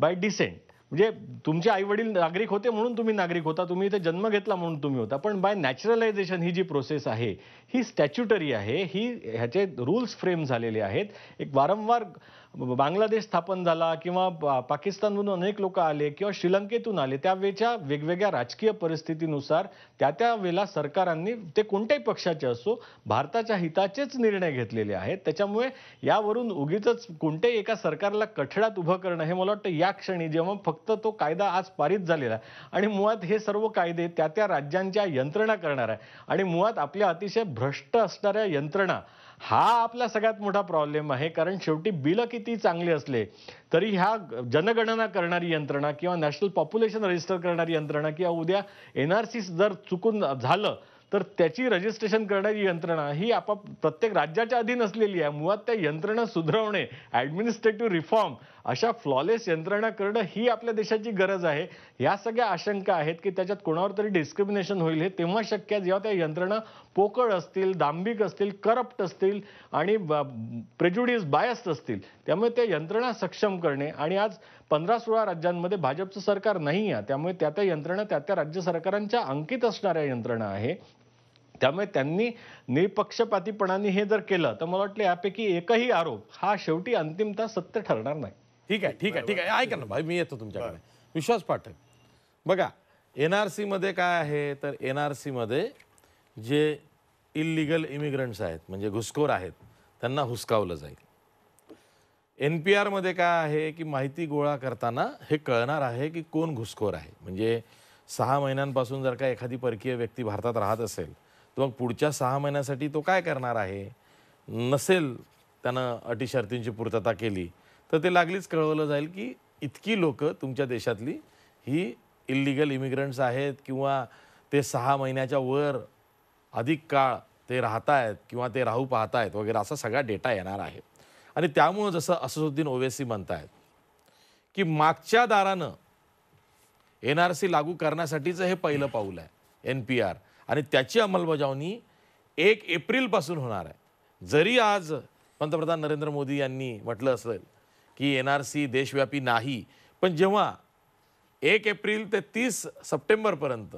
by descent म्हणजे तुमचे आई वडील नागरिक होते म्हणून तुम्ही नागरिक होता तुम्ही इथे जन्म घेतला म्हणून तुम्ही होता पण बाय नॅचरलायझेशन ही जी प्रोसेस आहे ही स्टॅच्युटरी आहे ही ह्याचे रूल्स फ्रेम झालेले आहेत एक वारंवार बांगलादेश स्थापन झाला किंवा पाकिस्तानमधून अनेक लोक आले किंवा श्रीलंकेतून आले त्यावेळेच्या वेगवेगळ्या राजकीय परिस्थितीनुसार त्या त्यावेळेला सरकारांनी ते कोणत्याही पक्षाचे असो भारताच्या हिताचेच निर्णय घेतलेले आहेत त्याच्यामुळे यावरून उगीच कोणत्याही एका सरकारला कठड्यात उभं करणं हे मला वाटतं या क्षणी जेव्हा फक्त तो कायदा आज पारित झालेला आहे आणि मुळात हे सर्व कायदे त्या त्या राज्यांच्या यंत्रणा करणार आहे आणि मुळात आपल्या अतिशय भ्रष्ट असणाऱ्या यंत्रणा हा आपला सगळ्यात मोठा प्रॉब्लेम आहे कारण शेवटी बिलं किती चांगले असले तरी ह्या जनगणना करणारी यंत्रणा किंवा नॅशनल पॉप्युलेशन रजिस्टर करणारी यंत्रणा किंवा उद्या एन आर सी जर चुकून झालं तर त्याची रजिस्ट्रेशन करण्याची यंत्रणा ही आपाप प्रत्येक राज्याच्या अधीन असलेली आहे मुळात त्या यंत्रणा सुधरवणे ॲडमिनिस्ट्रेटिव्ह रिफॉर्म अशा फ्लॉलेस यंत्रणा करणं ही आपल्या देशाची गरज आहे या सगळ्या आशंका आहेत की त्याच्यात कोणावर तरी डिस्क्रिमिनेशन होईल हे तेव्हा शक्य आहे जेव्हा त्या यंत्रणा पोकळ असतील दांभिक असतील करप्ट असतील आणि प्रेज्युडिस बायस्ड असतील त्यामुळे त्या यंत्रणा सक्षम करणे आणि आज पंधरा सोळा राज्यांमध्ये भाजपचं सरकार नाही आहे त्यामुळे त्या त्या यंत्रणा त्या त्या राज्य सरकारांच्या अंकित असणाऱ्या यंत्रणा आहे त्यामुळे त्यांनी निपक्षपातीपणाने हे जर केलं तर मला वाटलं यापैकी एकही आरोप हा शेवटी अंतिमता सत्य ठरणार नाही ठीक आहे ठीक आहे ठीक आहे ऐका ना भाई मी येतो तुमच्याकडे विश्वास पाठक बघा एन आर मध्ये काय आहे तर एन आर मध्ये जे इलिगल इमिग्रंट्स आहेत म्हणजे घुसखोर आहेत त्यांना हुसकावलं जाईल एन पी आरमध्ये काय आहे की माहिती गोळा करताना हे कळणार आहे की कोण घुसखोर आहे म्हणजे सहा महिन्यांपासून जर का एखादी परकीय व्यक्ती भारतात राहत असेल मग पुढच्या सहा महिन्यासाठी तो काय करणार आहे नसेल त्यानं अटी शर्तींची पूर्तता केली तर ते लागलीच कळवलं जाईल की इतकी लोकं तुमच्या देशातली ही इलिगल इमिग्रंट्स आहेत किंवा ते सहा महिन्याच्या वर अधिक काळ ते राहत आहेत किंवा ते राहू पाहत आहेत वगैरे असा सगळा डेटा येणार आहे आणि त्यामुळं जसं असदुद्दीन ओवेसी म्हणतायत की मागच्या दारानं एन आर सी लागू करण्यासाठीचं हे पहिलं पाऊल आहे एन पी आर आणि त्याची अंमलबजावणी एक एप्रिलपासून होणार आहे जरी आज पंतप्रधान नरेंद्र मोदी यांनी म्हटलं असेल की एन आर सी देशव्यापी नाही पण जेव्हा एक एप्रिल ते तीस सप्टेंबरपर्यंत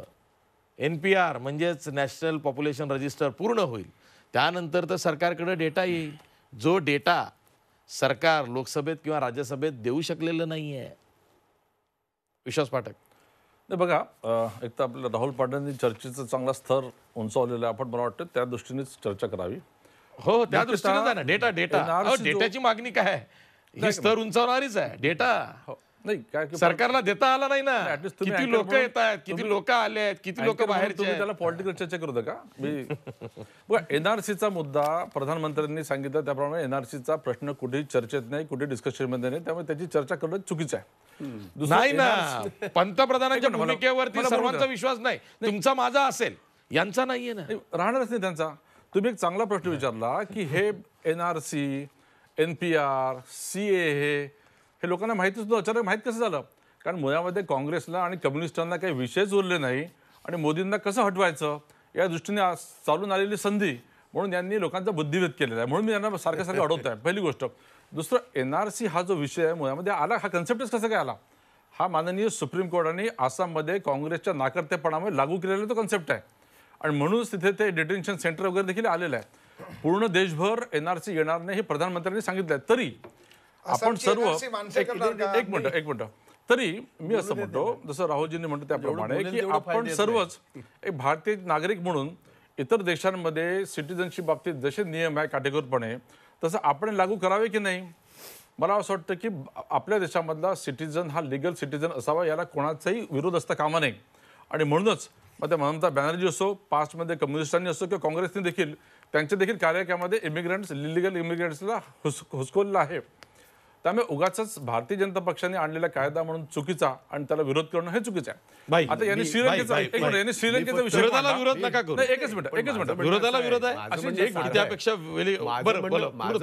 एन पी आर म्हणजेच नॅशनल पॉप्युलेशन रजिस्टर पूर्ण होईल त्यानंतर तर सरकारकडे डेटा येईल जो डेटा सरकार लोकसभेत किंवा राज्यसभेत देऊ शकलेलं नाही आहे विश्वास पाठक बघा एक तर आपल्या राहुल पाटलांनी चर्चेचा चांगला स्तर उंचावलेलं आहे आपण मला वाटतं त्या दृष्टीनेच चर्चा करावी हो त्या दृष्टीने डेटा डेटा डेटाची मागणी काय ही स्तर उंचावणारीच आहे डेटा हो. काय सरकारला देता आला नाही ना किती लोक येत आहेत किती लोक आले आहेत किती लोक बाहेर त्याला पॉलिटिकल चर्चा करू नका मी एनआरसीचा मुद्दा प्रधानमंत्र्यांनी सांगितलं त्याप्रमाणे एनआरसीचा प्रश्न कुठे चर्चेत नाही कुठे डिस्कशन मध्ये नाही त्यामुळे त्याची चर्चा करणं चुकीचं आहे नाही ना पंतप्रधानांच्या भूमिकेवरती सर्वांचा विश्वास नाही तुमचा माझा असेल यांचा नाहीये ना राहणारच नाही त्यांचा तुम्ही एक चांगला प्रश्न विचारला की हे NRC N P R C हे हे लोकांना माहितीच नव्हतं अचानक माहीत कसं झालं कारण मुळामध्ये काँग्रेसला आणि कम्युनिस्टांना काही विषयच उरले नाही आणि मोदींना कसं हटवायचं या दृष्टीने चालून आलेली संधी म्हणून यांनी लोकांचा बुद्धिभेद केलेला आहे म्हणून मी यांना सारखं सारखं अडवत आहे पहिली गोष्ट दुसरं एन आर सी हा जो विषय आहे मुळामध्ये आला हा कन्सेप्टच कसा काय आला हा माननीय सुप्रीम कोर्टाने आसाममध्ये काँग्रेसच्या नाकर्तेपणामुळे लागू केलेला तो कन्सेप्ट आहे आणि म्हणूनच तिथे ते डिटेन्शन सेंटर वगैरे देखील आलेलं आहे पूर्ण देशभर एन आर सी येणार नाही हे प्रधानमंत्र्यांनी सांगितलं आहे तरी आपण सर्व एक मिनिट एक मिनिट तरी मी असं म्हणतो जसं राहुलजींनी म्हणतो त्याप्रमाणे की आपण सर्वच एक भारतीय नागरिक म्हणून इतर देशांमध्ये सिटीजनशिप बाबतीत जसे नियम आहे काटेकोरपणे तसं आपण लागू करावे की नाही मला असं वाटतं की आपल्या देशामधला सिटिझन हा लिगल सिटिझन असावा याला कोणाचाही विरोध असता कामा नाही आणि म्हणूनच मग त्या ममता बॅनर्जी असो पास्टमध्ये कम्युनिस्टांनी असो किंवा काँग्रेसने देखील त्यांच्या देखील कार्यक्रमामध्ये इमिग्रंट्स लिलिगल इमिग्रंट्सला हुस हुसकवलेलं आहे त्यामुळे उगाच भारतीय जनता पक्षाने आणलेला कायदा म्हणून चुकीचा आणि त्याला विरोध करणं हे चुकीचं आहे आता यांनी श्रीलंकेचा एक मिनिट यांनी श्रीलंकेचा विषय विरोधाला विरोध नका करू एकच मिनिट एकच मिनिट विरोधाला विरोध आहे त्यापेक्षा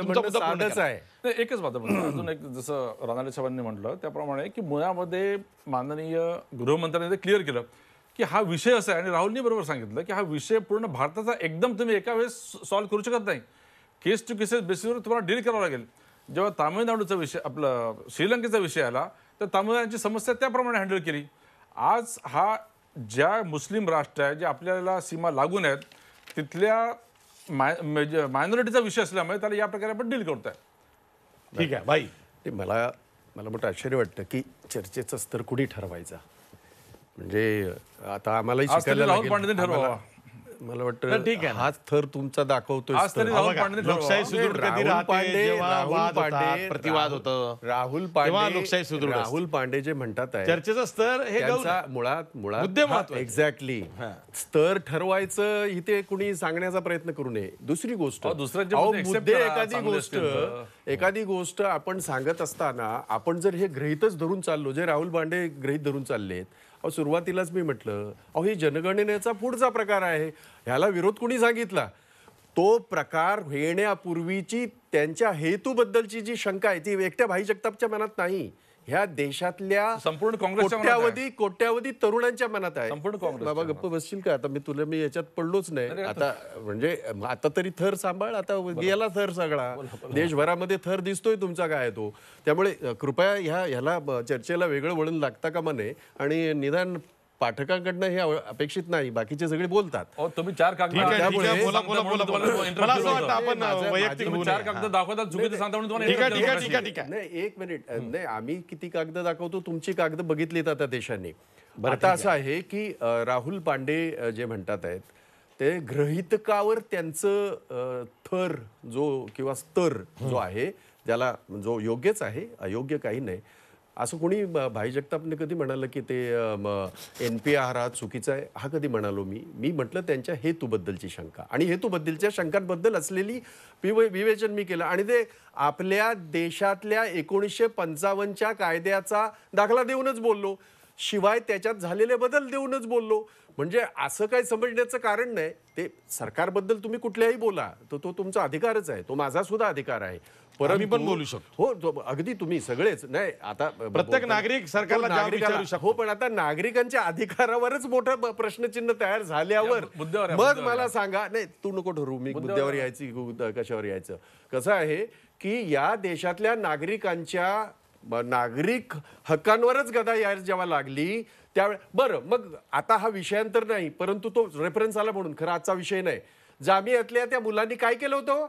म्हणजे आहे एकच बाब अजून एक जसं रानाले साहेबांनी म्हटलं त्याप्रमाणे की मुळामध्ये माननीय गृहमंत्र्यांनी ते क्लिअर केलं की हा विषय असा आहे आणि राहुलनी बरोबर सांगितलं की हा विषय पूर्ण भारताचा एकदम तुम्ही एका वेळेस सॉल्व्ह करू शकत नाही केस टू केसेस बेसिसवर तुम्हाला डील करावं लागेल जेव्हा तामिळनाडूचा विषय आपलं श्रीलंकेचा विषय आला तर तामिळनाडूची समस्या त्याप्रमाणे हँडल केली आज हा ज्या मुस्लिम राष्ट्र आहे जे आपल्याला सीमा लागून आहेत तिथल्या माय मायनॉरिटीचा म्हणजे विषय असल्यामुळे त्याला या प्रकारे आपण डील करतो आहे ठीक आहे बाई ते मला मला मोठं आश्चर्य वाटतं की चर्चेचा स्तर कुठे ठरवायचा म्हणजे आता आम्हालाही शिकायला मला वाटतं ठीक आहे हाच थर तुमचा दाखवतोय लोकशाही हो. सुदृढ कधी राहते प्रतिवाद होत राहुल पांडे लोकशाही सुदृढ राहुल पांडे जे म्हणतात चर्चेचा स्तर हे मुळात मुळात एक्झॅक्टली स्तर ठरवायचं इथे कुणी सांगण्याचा प्रयत्न करू नये दुसरी गोष्ट एखादी गोष्ट एखादी गोष्ट आपण सांगत असताना आपण जर हे ग्रहितच धरून चाललो जे राहुल पांडे ग्रहित धरून चाललेत अहो सुरुवातीलाच मी म्हटलं अहो ही जनगणनेचा पुढचा प्रकार आहे ह्याला विरोध कुणी सांगितला तो प्रकार येण्यापूर्वीची त्यांच्या हेतूबद्दलची जी शंका आहे ती एकट्या भाई जगतापच्या मनात नाही ह्या देशातल्या संपूर्ण कोट्यावधी कोट्यावधी तरुणांच्या मनात आहे संपूर्ण काँग्रेस बाबा गप्प बसशील का आता मी तुला मी याच्यात पडलोच नाही आता म्हणजे आता तरी थर सांभाळ आता गेला थर सगळा देशभरामध्ये थर दिसतोय तुमचा काय तो त्यामुळे कृपया ह्या ह्याला चर्चेला वेगळं वळण लागता का मने आणि निदान पाठकांकडनं हे अपेक्षित नाही बाकीचे सगळे बोलतात तुम्ही चार कागद दाखवतात एक मिनिट नाही आम्ही किती कागद दाखवतो तुमची कागद बघितली आता देशाने आता असं आहे की राहुल पांडे जे म्हणतात आहेत ते ग्रहितकावर त्यांचं थर जो किंवा स्तर जो आहे ज्याला जो योग्यच आहे अयोग्य काही नाही असं कोणी भाई जगतापने कधी म्हणालं की ते एन पी आर हा चुकीचा आहे हा कधी म्हणालो मी मी म्हटलं त्यांच्या हेतूबद्दलची शंका आणि हेतूबद्दलच्या शंकांबद्दल असलेली विवेचन मी केलं आणि ते आपल्या देशातल्या एकोणीसशे पंचावन्नच्या कायद्याचा दाखला देऊनच बोललो शिवाय त्याच्यात झालेले बदल देऊनच बोललो म्हणजे असं काही समजण्याचं कारण नाही ते सरकारबद्दल तुम्ही कुठल्याही बोला तर तो तुमचा अधिकारच आहे तो माझा सुद्धा अधिकार आहे परत पण बोलू शकतो हो अगदी तुम्ही सगळेच नाही आता प्रत्येक नागरिक हो, सरकारला विचारू हो पण आता नागरिकांच्या अधिकारावरच मोठं प्रश्नचिन्ह तयार झाल्यावर मग मला सांगा नाही तू नको ठरू मी मुद्द्यावर यायची कशावर यायचं कसं आहे की या देशातल्या नागरिकांच्या नागरिक हक्कांवरच गदा यायला जेव्हा लागली त्यावेळे बरं मग आता हा विषयांतर नाही परंतु तो रेफरन्स आला म्हणून खरं आजचा विषय नाही जामियातल्या त्या मुलांनी काय केलं होतं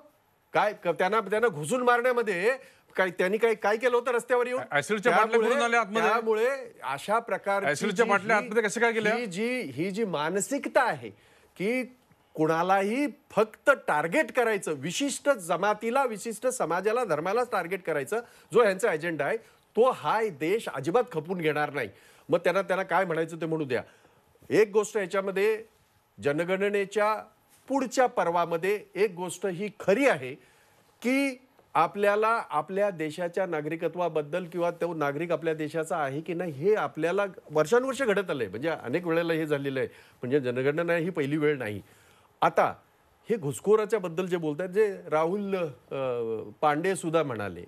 काय त्यांना त्यांना घुसून मारण्यामध्ये काय त्यांनी काय काय केलं होतं रस्त्यावर येऊन त्यामुळे अशा प्रकारच्या कसं काय केलं जी ही जी मानसिकता आहे की कुणालाही फक्त टार्गेट करायचं विशिष्ट जमातीला विशिष्ट समाजाला धर्मालाच टार्गेट करायचं जो यांचा एजेंडा आहे तो हा देश अजिबात खपून घेणार नाही मग त्यांना त्यांना काय म्हणायचं ते म्हणू द्या एक गोष्ट याच्यामध्ये जनगणनेच्या पुढच्या पर्वामध्ये एक गोष्ट ही खरी आहे की आपल्याला आपल्या देशाच्या नागरिकत्वाबद्दल किंवा तो नागरिक आपल्या देशाचा आहे की नाही हे आपल्याला वर्षानुवर्ष घडत आलं आहे म्हणजे अनेक वेळेला हे झालेलं आहे म्हणजे जनगणना ही पहिली वेळ नाही आता हे घुसखोराच्याबद्दल जे बोलतात जे राहुल पांडे सुद्धा म्हणाले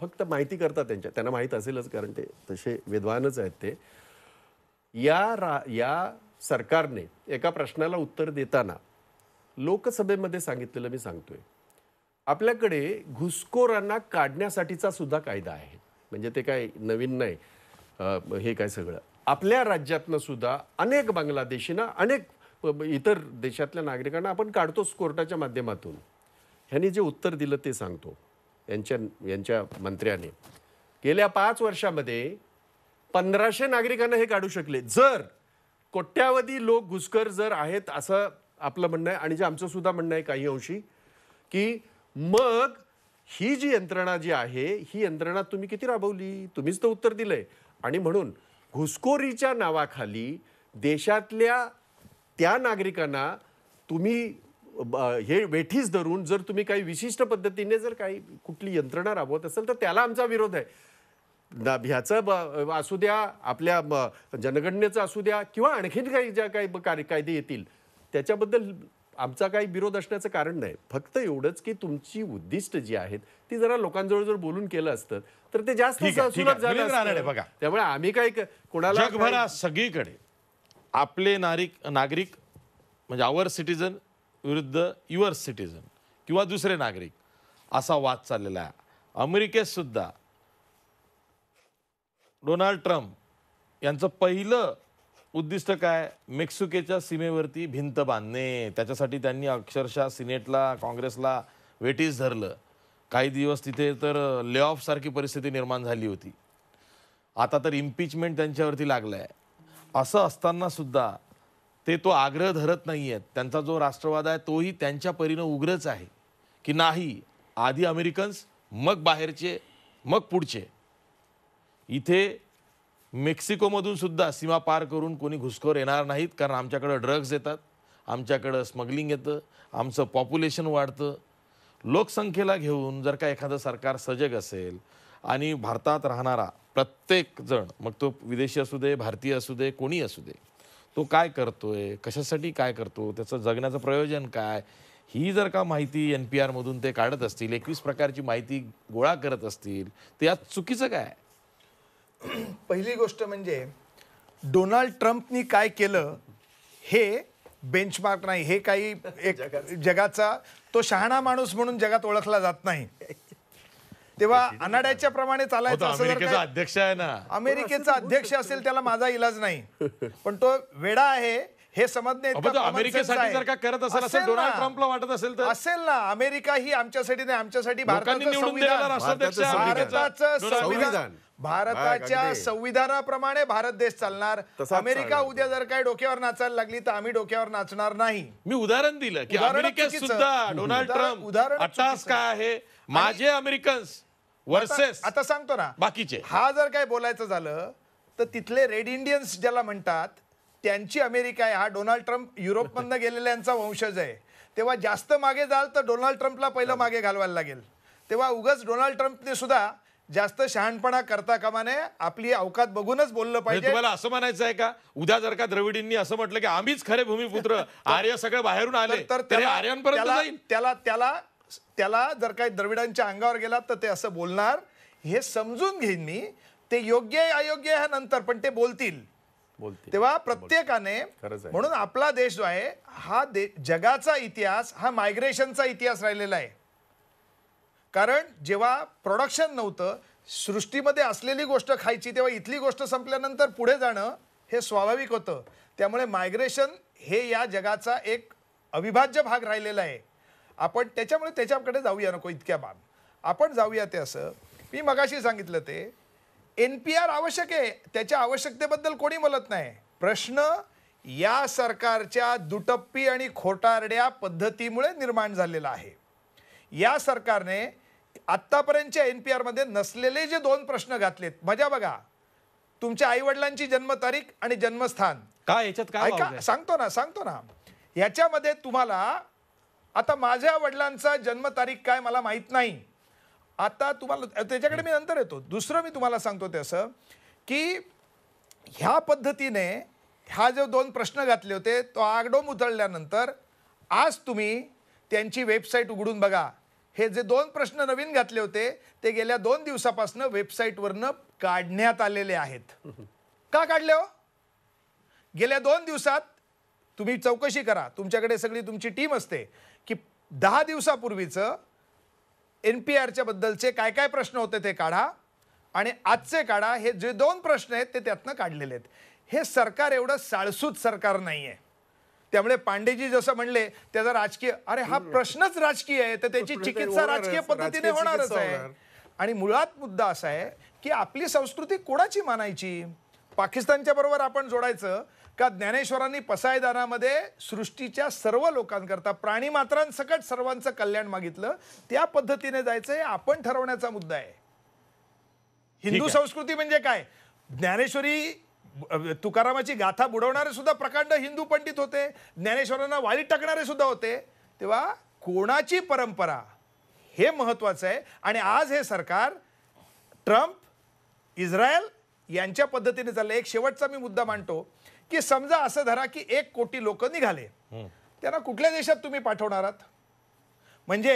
फक्त माहिती करतात त्यांच्या त्यांना माहीत असेलच कारण ते तसे विद्वानच आहेत ते या रा या सरकारने एका प्रश्नाला उत्तर देताना लोकसभेमध्ये सांगितलेलं मी सांगतोय आपल्याकडे घुसखोरांना काढण्यासाठीचा सुद्धा कायदा आहे म्हणजे ते काय नवीन नाही हे काय सगळं आपल्या राज्यातनं सुद्धा अनेक बांगलादेशींना अनेक इतर देशातल्या नागरिकांना आपण काढतोच कोर्टाच्या माध्यमातून ह्यांनी जे उत्तर दिलं ते सांगतो यांच्या यांच्या मंत्र्याने गेल्या पाच वर्षामध्ये पंधराशे नागरिकांना हे काढू शकले जर कोट्यावधी लोक घुसखर जर आहेत असं आपलं म्हणणं आहे आणि जे आमचं सुद्धा म्हणणं आहे काही अंशी की मग ही जी यंत्रणा जी आहे ही यंत्रणा तुम्ही किती राबवली तुम्हीच तर उत्तर दिलंय आणि म्हणून घुसखोरीच्या नावाखाली देशातल्या त्या नागरिकांना तुम्ही हे वेठीस धरून जर तुम्ही काही विशिष्ट पद्धतीने जर काही कुठली यंत्रणा राबवत असेल तर त्याला आमचा विरोध आहे ह्याचं असू द्या आपल्या जनगणनेचं असू द्या किंवा आणखीन काही ज्या काही कायदे येतील त्याच्याबद्दल आमचा काही विरोध असण्याचं कारण नाही फक्त एवढंच की तुमची उद्दिष्ट जी आहेत ती जरा लोकांजवळ जर बोलून केलं असतं तर ते जास्त बघा त्यामुळे आम्ही काय कोणाला सगळीकडे आपले नागरिक नागरिक म्हणजे आवर सिटीजन विरुद्ध युअर सिटीजन किंवा दुसरे नागरिक असा वाद चाललेला आहे अमेरिकेत सुद्धा डोनाल्ड ट्रम्प यांचं पहिलं उद्दिष्ट काय मेक्सिकेच्या सीमेवरती भिंत बांधणे त्याच्यासाठी त्यांनी अक्षरशः सिनेटला काँग्रेसला वेटीस धरलं काही दिवस तिथे तर लेऑफसारखी परिस्थिती निर्माण झाली होती आता तर इम्पिचमेंट त्यांच्यावरती लागलं आहे असं असतानासुद्धा ते तो आग्रह धरत नाही आहेत त्यांचा जो राष्ट्रवाद आहे तोही त्यांच्या परीनं उग्रच आहे की नाही आधी अमेरिकन्स मग बाहेरचे मग पुढचे इथे मेक्सिकोमधून सुद्धा सीमा पार करून कोणी घुसखोर येणार नाहीत कारण आमच्याकडं ड्रग्ज येतात आमच्याकडं स्मगलिंग येतं आमचं पॉप्युलेशन वाढतं लोकसंख्येला घेऊन जर का एखादं सरकार सजग असेल आणि भारतात राहणारा प्रत्येकजण मग तो विदेशी असू दे भारतीय असू दे कोणी असू दे तो काय करतो आहे कशासाठी काय करतो त्याचं जगण्याचं प्रयोजन काय ही जर का माहिती एन पी आरमधून ते काढत असतील एकवीस प्रकारची माहिती गोळा करत असतील तर यात चुकीचं काय पहिली गोष्ट म्हणजे डोनाल्ड ट्रम्पनी काय केलं हे बेंचमार्क नाही हे काही एक जगाचा तो शहाणा माणूस म्हणून जगात ओळखला जात नाही तेव्हा अनाड्याच्या प्रमाणे चालायचं हो, अमेरिकेचा अध्यक्ष आहे ना अमेरिकेचा हो, अध्यक्ष असेल त्याला माझा इलाज नाही पण तो वेडा आहे हे समजणे अमेरिकेसाठी जर का करत असेल असेल डोनाल्ड ट्रम्पला वाटत असेल तर असेल ना अमेरिका ही आमच्यासाठी नाही आमच्यासाठी भारताचं भारताचं संविधान भारताच्या संविधानाप्रमाणे भारत देश चालणार अमेरिका उद्या जर काय डोक्यावर नाचायला लागली तर आम्ही डोक्यावर नाचणार नाही मी उदाहरण दिलं की अमेरिकेत सुद्धा डोनाल्ड ट्रम्प उदाहरण काय आहे माझे अमेरिकन्स वर्सेस आता सांगतो ना बाकीचे हा जर काय बोलायचं झालं तर तिथले रेड इंडियन्स ज्याला म्हणतात त्यांची अमेरिका आहे हा डोनाल्ड ट्रम्प मधनं गेलेल्यांचा वंशज आहे तेव्हा जास्त मागे जाल तर डोनाल्ड ट्रम्पला पहिलं मागे घालवायला लागेल तेव्हा उगच डोनाल्ड ट्रम्पने सुद्धा जास्त शहाणपणा करता कामाने आपली अवकात बघूनच बोललं म्हणजे पाहिजे तुम्हाला असं म्हणायचं आहे का उद्या जर का द्रविडींनी असं म्हटलं की आम्हीच खरे भूमिपुत्र आर्य सगळे बाहेरून आले तर आर्यांपर्यंत त्याला त्याला त्याला जर काही द्रविडांच्या अंगावर गेला तर ते असं बोलणार हे समजून घेईन मी ते योग्य आहे अयोग्य आहे नंतर पण ते बोलतील तेव्हा प्रत्येकाने म्हणून आपला देश जो आहे हा जगाचा इतिहास हा मायग्रेशनचा इतिहास राहिलेला आहे कारण जेव्हा प्रोडक्शन नव्हतं सृष्टीमध्ये असलेली गोष्ट खायची तेव्हा इथली गोष्ट संपल्यानंतर पुढे जाणं हे स्वाभाविक होतं त्यामुळे मायग्रेशन हे या जगाचा एक अविभाज्य भाग राहिलेला आहे आपण त्याच्यामुळे त्याच्याकडे जाऊया नको इतक्या बाब आपण जाऊया ते असं मी मगाशी सांगितलं ते एन पी आर आवश्यक आहे त्याच्या आवश्यकतेबद्दल कोणी बोलत नाही प्रश्न या सरकारच्या दुटप्पी आणि खोटारड्या पद्धतीमुळे निर्माण झालेला आहे या सरकारने आत्तापर्यंतच्या एन पी आरमध्ये नसलेले जे दोन प्रश्न घातलेत मजा बघा तुमच्या आईवडिलांची जन्मतारीख आणि जन्मस्थान काय याच्यात काय सांगतो ना सांगतो ना याच्यामध्ये तुम्हाला आता माझ्या वडिलांचा जन्मतारीख काय मला माहीत नाही आता तुम्हाला त्याच्याकडे मी नंतर येतो दुसरं मी तुम्हाला सांगतो ते असं की ह्या पद्धतीने हा जो दोन प्रश्न घातले होते तो आगडोम उतळल्यानंतर आज तुम्ही त्यांची वेबसाईट उघडून बघा हे जे दोन प्रश्न नवीन घातले होते ते गेल्या दोन दिवसापासून वेबसाईटवरनं काढण्यात आलेले आहेत का काढले हो गेल्या दोन दिवसात तुम्ही चौकशी करा तुमच्याकडे सगळी तुमची टीम असते की दहा दिवसापूर्वीचं एन पी आरच्या बद्दलचे काय काय प्रश्न होते ते काढा आणि आजचे काढा हे जे दोन प्रश्न आहेत ते त्यातनं काढलेले आहेत हे सरकार एवढं साळसूत सरकार नाही आहे त्यामुळे पांडेजी जसं म्हणले त्याचा राजकीय अरे हा प्रश्नच राजकीय आहे तर त्याची चिकित्सा राजकीय पद्धतीने होणारच आहे आणि मुळात मुद्दा असा आहे की आपली संस्कृती कोणाची मानायची पाकिस्तानच्या बरोबर आपण जोडायचं का ज्ञानेश्वरांनी पसायदानामध्ये सृष्टीच्या सर्व लोकांकरता प्राणी मात्रांसकट सर्वांचं कल्याण मागितलं त्या पद्धतीने जायचं हे आपण ठरवण्याचा मुद्दा आहे हिंदू संस्कृती म्हणजे काय ज्ञानेश्वरी तुकारामाची गाथा बुडवणारे सुद्धा प्रकांड हिंदू पंडित होते ज्ञानेश्वरांना वाईट टाकणारे सुद्धा होते तेव्हा कोणाची परंपरा हे महत्त्वाचं आहे आणि आज हे सरकार ट्रम्प इस्रायल यांच्या पद्धतीने चाललं एक शेवटचा मी मुद्दा मांडतो की समजा असं धरा की एक कोटी लोक निघाले त्यांना कुठल्या देशात तुम्ही पाठवणार आहात म्हणजे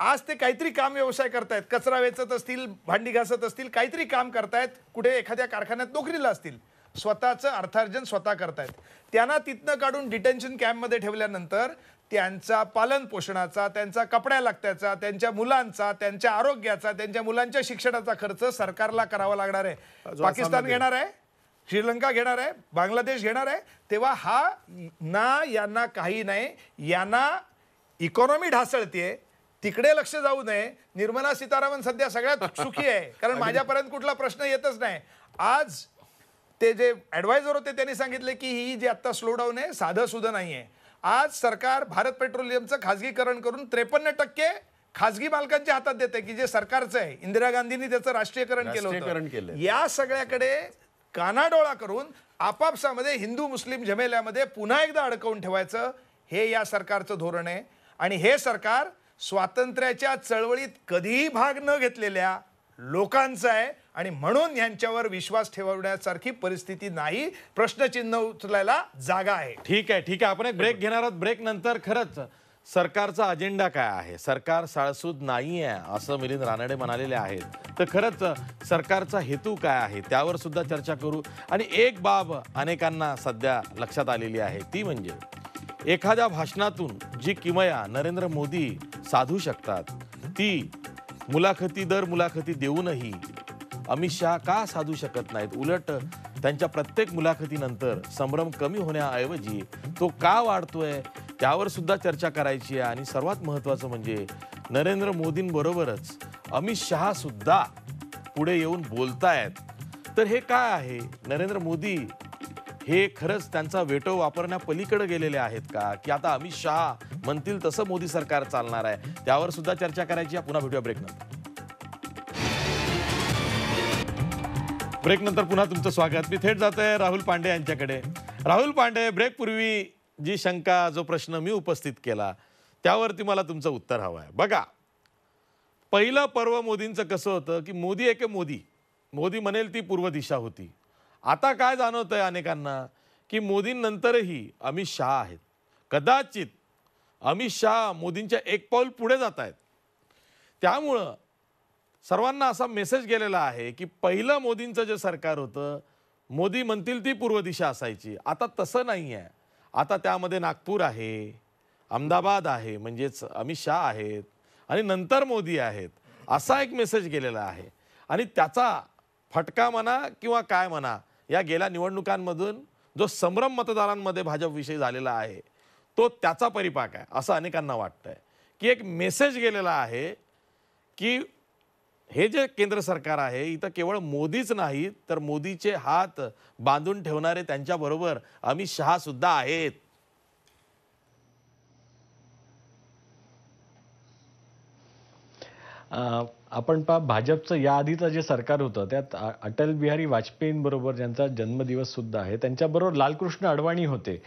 आज ते काहीतरी काम व्यवसाय करतायत कचरा वेचत असतील भांडी घासत असतील काहीतरी काम करतायत कुठे एखाद्या कारखान्यात नोकरीला असतील स्वतःचं अर्थार्जन स्वतः करतायत त्यांना तिथनं काढून डिटेन्शन कॅम्पमध्ये ठेवल्यानंतर त्यांचा पालन पोषणाचा त्यांचा कपड्या लागत्याचा त्यांच्या मुलांचा त्यांच्या आरोग्याचा त्यांच्या मुलांच्या शिक्षणाचा खर्च सरकारला करावा लागणार आहे पाकिस्तान घेणार आहे श्रीलंका घेणार आहे बांगलादेश घेणार आहे तेव्हा हा ना यांना काही नाही यांना इकॉनॉमी ढासळते तिकडे लक्ष जाऊ नये निर्मला सीतारामन सध्या सगळ्यात सुखी आहे कारण माझ्यापर्यंत कुठला प्रश्न येतच नाही आज ते जे ॲडवायझर होते त्यांनी सांगितले की ही जी आत्ता स्लो डाऊन आहे साधं सुद्धा नाही आहे आज सरकार भारत पेट्रोलियमचं खाजगीकरण करून त्रेपन्न टक्के खाजगी मालकांच्या हातात देते की जे सरकारचं आहे इंदिरा गांधींनी त्याचं राष्ट्रीयकरण केलं होतं या सगळ्याकडे कानाडोळा करून आपापसामध्ये हिंदू मुस्लिम झमेल्यामध्ये पुन्हा एकदा अडकवून ठेवायचं हे या सरकारचं धोरण आहे आणि हे सरकार स्वातंत्र्याच्या चळवळीत कधीही भाग न घेतलेल्या लोकांचा आहे आणि म्हणून यांच्यावर विश्वास ठेवण्यासारखी परिस्थिती नाही प्रश्नचिन्ह उचलायला जागा आहे ठीक आहे ठीक आहे आपण एक ब्रेक घेणार आहोत ब्रेक नंतर खरंच सरकारचा अजेंडा काय आहे सरकार साळसूद नाही आहे असं मिलिंद रानडे म्हणालेले आहेत तर खरंच सरकारचा हेतू काय आहे त्यावर सुद्धा चर्चा करू आणि एक बाब अनेकांना सध्या लक्षात आलेली आहे ती म्हणजे एखाद्या भाषणातून जी किमया नरेंद्र मोदी साधू शकतात ती मुलाखती दर मुलाखती देऊनही अमित शहा का साधू शकत नाहीत उलट त्यांच्या प्रत्येक मुलाखतीनंतर संभ्रम कमी होण्याऐवजी तो का वाढतोय त्यावर सुद्धा चर्चा करायची आहे आणि सर्वात महत्त्वाचं म्हणजे नरेंद्र मोदींबरोबरच अमित शहा सुद्धा पुढे येऊन बोलतायत तर हे काय आहे नरेंद्र मोदी हे खरंच त्यांचा वेटो वापरण्यापलीकडे गेलेले आहेत का की आता अमित शहा म्हणतील तसं मोदी सरकार चालणार आहे त्यावर सुद्धा चर्चा करायची पुन्हा भेटूया ब्रेक नंतर ब्रेक नंतर पुन्हा तुमचं स्वागत मी थेट जात आहे राहुल पांडे यांच्याकडे राहुल पांडे ब्रेकपूर्वी जी शंका जो प्रश्न मी उपस्थित केला त्यावरती मला तुमचं उत्तर हवं आहे बघा पहिलं पर्व मोदींचं कसं होतं की मोदी एके मोदी मोदी म्हणेल ती पूर्व दिशा होती आता काय जाणवतं आहे अनेकांना की मोदींनंतरही अमित शहा आहेत कदाचित अमित शहा मोदींच्या एक पाऊल पुढे जात आहेत त्यामुळं सर्वांना असा मेसेज गेलेला आहे की पहिलं मोदींचं जे सरकार होतं मोदी म्हणतील ती पूर्व दिशा असायची आता तसं नाही आहे आता त्यामध्ये नागपूर आहे अहमदाबाद आहे म्हणजेच अमित शहा आहेत आणि नंतर मोदी आहेत असा एक मेसेज गेलेला आहे आणि त्याचा फटका म्हणा किंवा काय म्हणा या गेल्या निवडणुकांमधून जो संभ्रम मतदारांमध्ये भाजपविषयी झालेला आहे तो त्याचा परिपाक आहे असं अनेकांना वाटतंय आहे की एक मेसेज गेलेला आहे की हे जे केंद्र सरकार आहे इथं केवळ मोदीच नाही, तर मोदीचे हात बांधून ठेवणारे त्यांच्याबरोबर अमित शहा सुद्धा आहेत आपण पहा भाजपचं याआधीचं जे सरकार होतं त्यात अटल बिहारी वाजपेयींबरोबर ज्यांचा जन्मदिवस सुद्धा आहे त्यांच्याबरोबर लालकृष्ण अडवाणी होते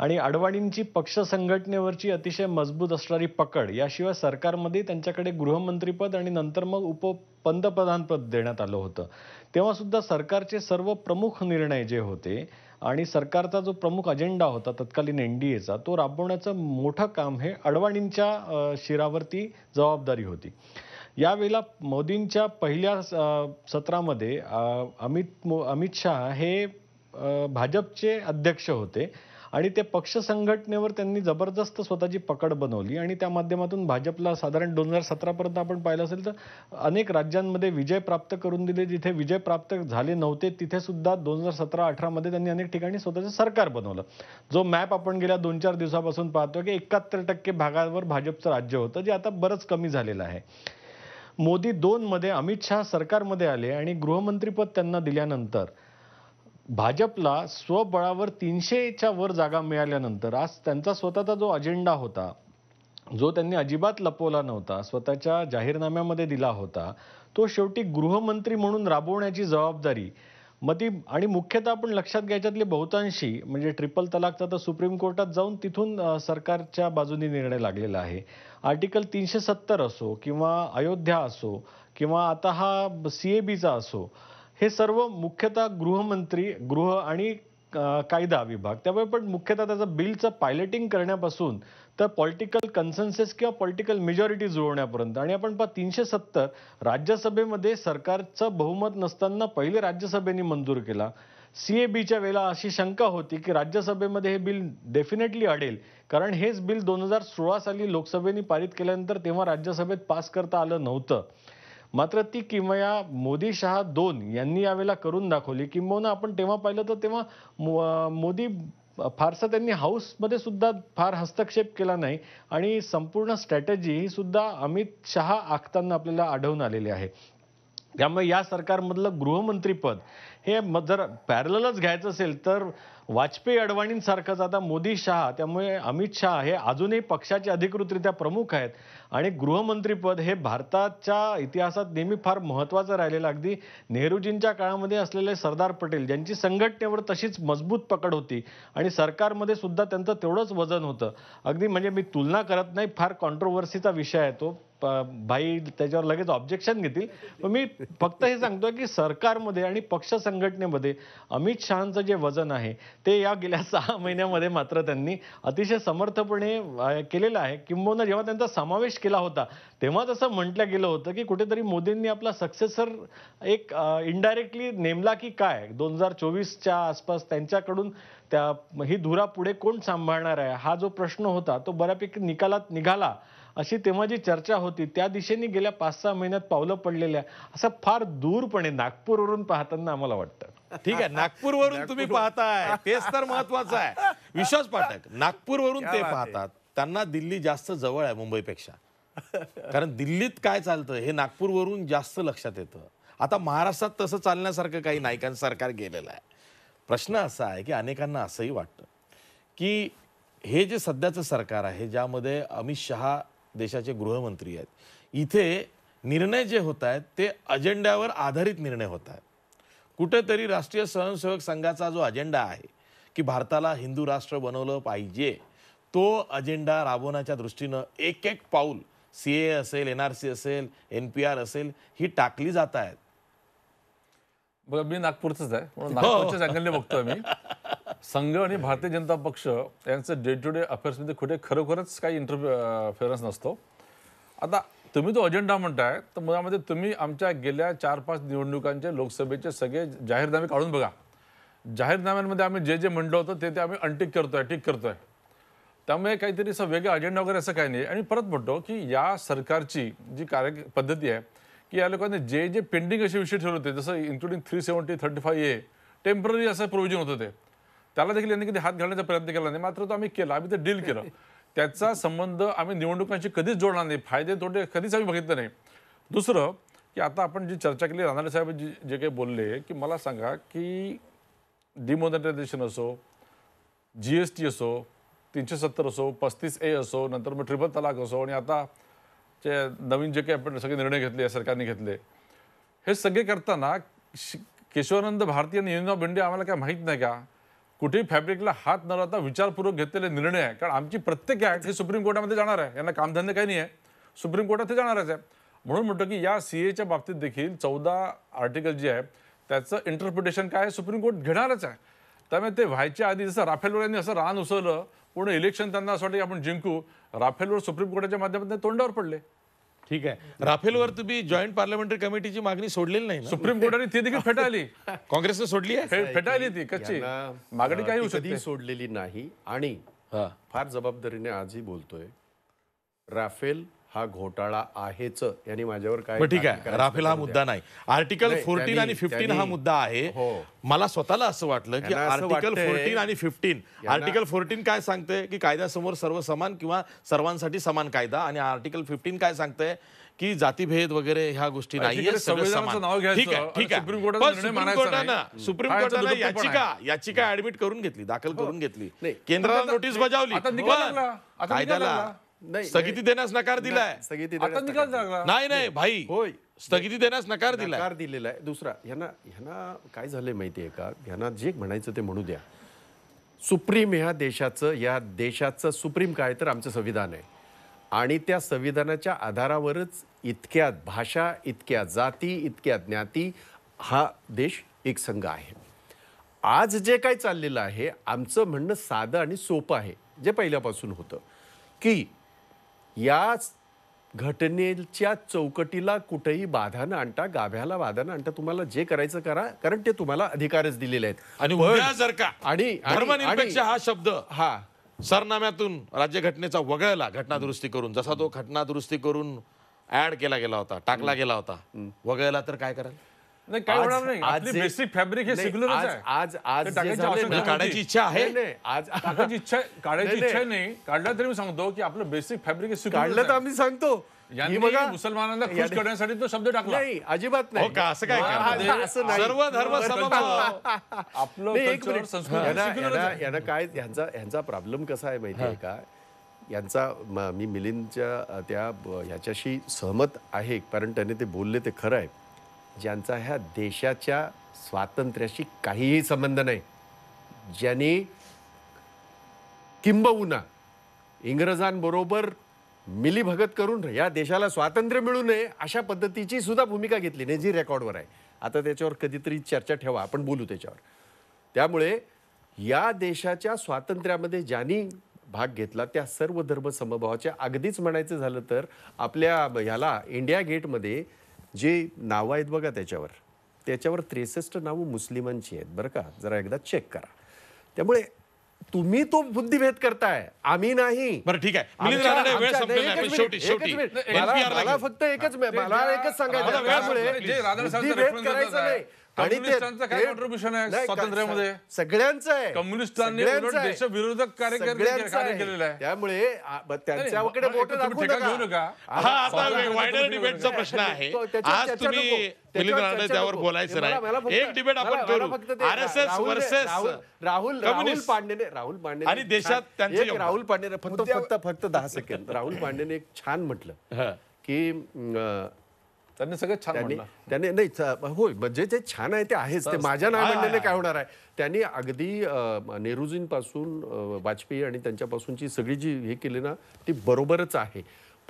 आणि अडवाणींची पक्ष संघटनेवरची अतिशय मजबूत असणारी पकड याशिवाय सरकारमध्ये त्यांच्याकडे गृहमंत्रीपद आणि नंतर मग उप पंतप्रधानपद देण्यात आलं होतं तेव्हा सुद्धा सरकारचे सर्व प्रमुख निर्णय जे होते आणि सरकारचा जो प्रमुख अजेंडा होता तत्कालीन एन डी एचा तो राबवण्याचं मोठं काम हे अडवाणींच्या शिरावरती जबाबदारी होती यावेळेला मोदींच्या पहिल्या सत्रामध्ये अमित अमित शहा हे भाजपचे अध्यक्ष होते आणि ते पक्ष संघटनेवर त्यांनी जबरदस्त स्वतःची पकड बनवली आणि त्या माध्यमातून भाजपला साधारण दोन हजार सतरापर्यंत आपण पाहिलं असेल तर अनेक राज्यांमध्ये विजय प्राप्त करून दिले जिथे विजय प्राप्त झाले नव्हते तिथे सुद्धा दोन हजार सतरा अठरामध्ये त्यांनी अनेक ठिकाणी स्वतःचं सरकार बनवलं जो मॅप आपण गेल्या दोन चार दिवसापासून पाहतो की एकाहत्तर टक्के भागावर भाजपचं राज्य होतं जे आता बरंच कमी झालेलं आहे मोदी मध्ये अमित शहा सरकारमध्ये आले आणि गृहमंत्रीपद त्यांना दिल्यानंतर भाजपला स्वबळावर तीनशेच्या वर जागा मिळाल्यानंतर आज त्यांचा स्वतःचा जो अजेंडा होता जो त्यांनी अजिबात लपवला नव्हता स्वतःच्या जाहीरनाम्यामध्ये दिला होता तो शेवटी गृहमंत्री म्हणून राबवण्याची जबाबदारी मग ती आणि मुख्यतः आपण लक्षात घ्यायच्यातली बहुतांशी म्हणजे ट्रिपल तलाकचा तर सुप्रीम कोर्टात जाऊन तिथून सरकारच्या बाजूने निर्णय लागलेला आहे आर्टिकल तीनशे सत्तर असो किंवा अयोध्या असो किंवा आता हा सी ए बीचा असो हे सर्व मुख्यतः गृहमंत्री गृह आणि कायदा विभाग त्यामुळे पण मुख्यतः त्याचं बिलचं पायलटिंग करण्यापासून तर पॉलिटिकल कन्सन्सेस किंवा पॉलिटिकल मेजॉरिटी जुळवण्यापर्यंत आणि आपण पहा तीनशे सत्तर राज्यसभेमध्ये सरकारचं बहुमत नसताना पहिले राज्यसभेने मंजूर केला सीएबीच्या वेळेला अशी शंका होती की राज्यसभेमध्ये हे बिल डेफिनेटली अडेल कारण हेच बिल दोन हजार सोळा साली लोकसभेने पारित केल्यानंतर तेव्हा राज्यसभेत पास करता आलं नव्हतं मात्र ती किमया मोदी शहा दोन यांनी यावेळेला करून दाखवली किंबहुना आपण तेव्हा पाहिलं तर तेव्हा मोदी फारसा त्यांनी हाऊसमध्ये सुद्धा फार हस्तक्षेप केला नाही आणि संपूर्ण स्ट्रॅटेजी ही सुद्धा अमित शहा आखताना आपल्याला आढळून आलेली आहे त्यामुळे या सरकारमधलं गृहमंत्रीपद हे जर पॅरलच घ्यायचं असेल तर वाजपेयी अडवाणींसारखंच आता मोदी शहा त्यामुळे अमित शहा हे अजूनही पक्षाचे अधिकृतरित्या प्रमुख आहेत आणि गृहमंत्रीपद हे भारताच्या इतिहासात नेहमी फार महत्त्वाचं राहिलेलं अगदी नेहरूजींच्या काळामध्ये असलेले सरदार पटेल ज्यांची संघटनेवर तशीच मजबूत पकड होती आणि सरकारमध्ये सुद्धा त्यांचं तेवढंच वजन होतं अगदी म्हणजे मी तुलना करत नाही फार कॉन्ट्रोवर्सीचा विषय आहे तो भाई त्याच्यावर लगेच ऑब्जेक्शन घेतील पण मी फक्त हे सांगतोय की सरकारमध्ये आणि पक्ष संघटनेमध्ये अमित शहाचं जे वजन आहे ते या गेल्या सहा महिन्यामध्ये मात्र त्यांनी अतिशय समर्थपणे केलेलं आहे किंबहुना जेव्हा त्यांचा समावेश केला होता तेव्हा तसं म्हटलं गेलं होतं की कुठेतरी मोदींनी आपला सक्सेसर एक इनडायरेक्टली नेमला की काय दोन हजार चोवीसच्या आसपास त्यांच्याकडून त्या ही धुरा पुढे कोण सांभाळणार आहे हा जो प्रश्न होता तो बऱ्यापैकी निकालात निघाला अशी तेव्हा जी चर्चा होती त्या दिशेने गेल्या पाच सहा महिन्यात पावलं पडलेल्या असं फार दूरपणे नागपूरवरून पाहताना आम्हाला वाटतं ठीक आहे नागपूरवरून तुम्ही पाहताय तेच तर महत्वाचं आहे विश्वास पाठक नागपूरवरून ते पाहतात त्यांना दिल्ली जास्त जवळ आहे मुंबईपेक्षा कारण दिल्लीत काय चालतं हे नागपूरवरून जास्त लक्षात येतं आता महाराष्ट्रात तसं चालण्यासारखं काही नायकांचं सरकार गेलेलं आहे प्रश्न असा आहे की अनेकांना असंही वाटतं की हे जे सध्याचं सरकार आहे ज्यामध्ये अमित शहा देशाचे गृहमंत्री आहेत इथे निर्णय जे होत आहेत ते अजेंड्यावर आधारित निर्णय होत आहेत कुठेतरी राष्ट्रीय स्वयंसेवक संघाचा जो अजेंडा आहे की भारताला हिंदू राष्ट्र बनवलं पाहिजे तो अजेंडा राबवण्याच्या दृष्टीनं एक एक पाऊल सी ए असेल एन आर सी असेल एन पी आर असेल ही टाकली जात आहेत नागपूरच मी नागपूरचंच आहे हो. बघतोय मी संघ आणि भारतीय जनता पक्ष यांचं डे टू डे अफेअर्समध्ये कुठे खरोखरच काही इंटरफेअरन्स नसतो आता तुम्ही जो अजेंडा म्हणताय तर मुलामध्ये तुम्ही आमच्या गेल्या चार पाच निवडणुकांचे लोकसभेचे सगळे जाहीरनामे काढून बघा जाहीरनाम्यांमध्ये आम्ही जे जे म्हणलं होतं ते ते आम्ही अनटिक करतोय टिक करतोय त्यामुळे काहीतरी असं वेगळा अजेंडा वगैरे असं काही नाही आणि परत म्हणतो की या सरकारची जी कार्य पद्धती आहे की या लोकांनी जे जे पेंडिंग असे विषय ठेवले होते जसं including three seventy thirty five A temporary असं प्रोव्हिजन होतं ते त्याला देखील यांनी कधी हात घालण्याचा प्रयत्न केला नाही मात्र तो आम्ही केला आम्ही ते डील केलं त्याचा संबंध आम्ही निवडणुकांशी कधीच जोडणार नाही फायदे तोटे कधीच आम्ही बघितलं नाही दुसरं की आता आपण जी चर्चा केली रानडे साहेब जी जे काही बोलले की मला सांगा की डिमोनिटायझेशन असो जी एस टी असो तीनशे सत्तर असो पस्तीस ए असो नंतर मग ट्रिपल तलाक असो आणि आता जे नवीन जे काही आपण सगळे निर्णय घेतले सरकारने घेतले हे सगळे करताना केशवानंद भारतीय आणि बिंडे आम्हाला काय माहीत नाही का कुठेही फॅब्रिकला हात न लावता विचारपूर्वक घेतलेले निर्णय आहे कारण आमची प्रत्येक ॲक्ट हे सुप्रीम कोर्टामध्ये जाणार आहे यांना कामधंदे काही नाही आहे सुप्रीम कोर्टात ते जाणारच आहे म्हणून म्हणतो की या सी एच्या बाबतीत देखील चौदा आर्टिकल जे आहे त्याचं इंटरप्रिटेशन काय आहे सुप्रीम कोर्ट घेणारच आहे त्यामुळे ते व्हायच्या आधी जसं राफेलवर यांनी असं रान उसवलं पूर्ण इलेक्शन त्यांना असं वाटतं की आपण जिंकू राफेलवर सुप्रीम कोर्टाच्या माध्यमातून तोंडावर पडले ठीक आहे राफेलवर तुम्ही जॉईंट पार्लमेंटरी कमिटीची मागणी सोडलेली नाही सुप्रीम कोर्टाने ती देखील फेटाळली काँग्रेसने सोडली आहे फेटाळली ती कच्ची मागणी काय होऊ कधी सोडलेली नाही आणि फार जबाबदारीने आजही बोलतोय राफेल हा घोटाळा आहेच यांनी माझ्यावर काय ठीक आहे राफेल हा मुद्दा नाही आर्टिकल फोर्टीन आणि फिफ्टीन हा मुद्दा आहे हो. मला स्वतःला असं वाटलं की आर्टिकल फोर्टीन आणि फिफ्टीन आर्टिकल फोर्टीन काय सांगते की कायद्यासमोर सर्व समान किंवा सर्वांसाठी समान कायदा आणि आर्टिकल फिफ्टीन काय सांगते की जातीभेद वगैरे ह्या गोष्टी नाही सुप्रीम कोर्टाने याचिका याचिका ऍडमिट करून घेतली दाखल हो. करून घेतली केंद्राला नोटीस बजावली कायद्याला नाही स्थगिती देण्यास नकार दिलाय स्थगिती नाही नाही भाई होय स्थगिती देण्यास नकार दिलाय नकार दिलेला आहे दुसरा ह्यांना ह्यांना काय झालंय माहितीये का ह्यांना जे म्हणायचं ते म्हणू द्या सुप्रीम ह्या देशाचं या देशाचं सुप्रीम काय तर आमचं संविधान आहे आणि त्या संविधानाच्या आधारावरच इतक्या भाषा इतक्या जाती इतक्या ज्ञाती हा देश एक संघ आहे आज जे काय चाललेलं आहे आमचं म्हणणं साधं आणि सोपं आहे जे पहिल्यापासून होतं की याच घटनेच्या चौकटीला कुठेही बाधा न आणता गाभ्याला बाधा न आणता तुम्हाला जे करायचं करा कारण ते तुम्हाला अधिकारच दिलेले आहेत आणि जर का आणि धर्मनिरपेक्ष हा शब्द हा सरनाम्यातून राज्य घटनेचा वगळला घटना दुरुस्ती करून जसा तो घटना दुरुस्ती करून ऍड केला गेला होता टाकला गेला होता वगळला तर काय कराल नाही काय होणार नाही आपली बेसिक फॅब्रिक हे सिग्युलरच आहे आज आज काढायची म्हणजे इच्छा आहे आज काढायची इच्छा काढायची इच्छा नाही काढला तरी मी सांगतो की आपलं बेसिक फॅब्रिक हे काढलं तर आम्ही सांगतो बघा मुसलमानांना खुश करण्यासाठी तो शब्द टाकला नाही अजिबात नाही हो असं काय सर्व धर्म आपलं यांना काय यांचा यांचा प्रॉब्लेम कसा आहे माहिती आहे का यांचा मी मिलिंदच्या त्या याच्याशी सहमत आहे कारण त्यांनी ते बोलले ते खरं आहे ज्यांचा ह्या देशाच्या स्वातंत्र्याशी काहीही संबंध नाही ज्यांनी किंबहुना इंग्रजांबरोबर मिलीभगत करून या देशाला स्वातंत्र्य मिळू नये अशा पद्धतीची सुद्धा भूमिका घेतली नाही जी रेकॉर्डवर आहे आता त्याच्यावर कधीतरी चर्चा ठेवा आपण बोलू त्याच्यावर त्यामुळे या देशाच्या स्वातंत्र्यामध्ये ज्यांनी भाग घेतला त्या सर्व धर्म समभावाच्या अगदीच म्हणायचं झालं तर आपल्या ह्याला इंडिया गेटमध्ये जे नावं आहेत बघा त्याच्यावर त्याच्यावर त्रेसष्ट नावं मुस्लिमांची आहेत बरं का जरा एकदा चेक करा त्यामुळे तुम्ही तो बुद्धिभेद करताय आम्ही नाही बरं ठीक आहे मला फक्त एकच मला एकच सांगायचं त्यामुळे नाही आणि ते काय कॉन्ट्रीब्युशन आहे स्वातंत्र्यामध्ये सगळ्यांचं आहे कम्युनिस्टांनी देशविरोधक कार्य केलेलं आहे त्यामुळे त्यांच्याकडे बोट घेऊ नका हा आता वायडर डिबेटचा प्रश्न आहे आज तुम्ही त्यावर बोलायचं नाही एक डिबेट आपण करू आरएसएस वर्सेस राहुल राहुल पांडेने राहुल पांडे आणि देशात त्यांचे राहुल पांडेने फक्त फक्त फक्त दहा सेकंद राहुल पांडेने एक छान म्हटलं की त्यांनी सगळं छान त्यांनी त्यांनी नाही होय म्हणजे जे छान आहे ते आहेच ते माझ्या नाव म्हणण्याने काय होणार आहे त्यांनी अगदी नेहरूजींपासून वाजपेयी आणि त्यांच्यापासूनची सगळी जी हे केली ना ती बरोबरच आहे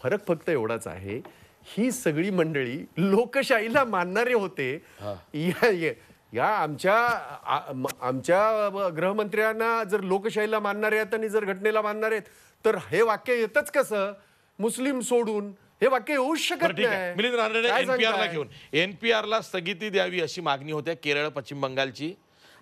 फरक फक्त एवढाच आहे ही सगळी मंडळी लोकशाहीला मानणारे होते या या आमच्या आमच्या गृहमंत्र्यांना जर लोकशाहीला मानणारे आहेत आणि जर घटनेला मानणार आहेत तर हे वाक्य येतच कसं मुस्लिम सोडून हे वाक्य येऊ शकत मिलिंद रानडे एनपीआरला घेऊन एनपीआरला स्थगिती द्यावी अशी मागणी होते केरळ पश्चिम बंगालची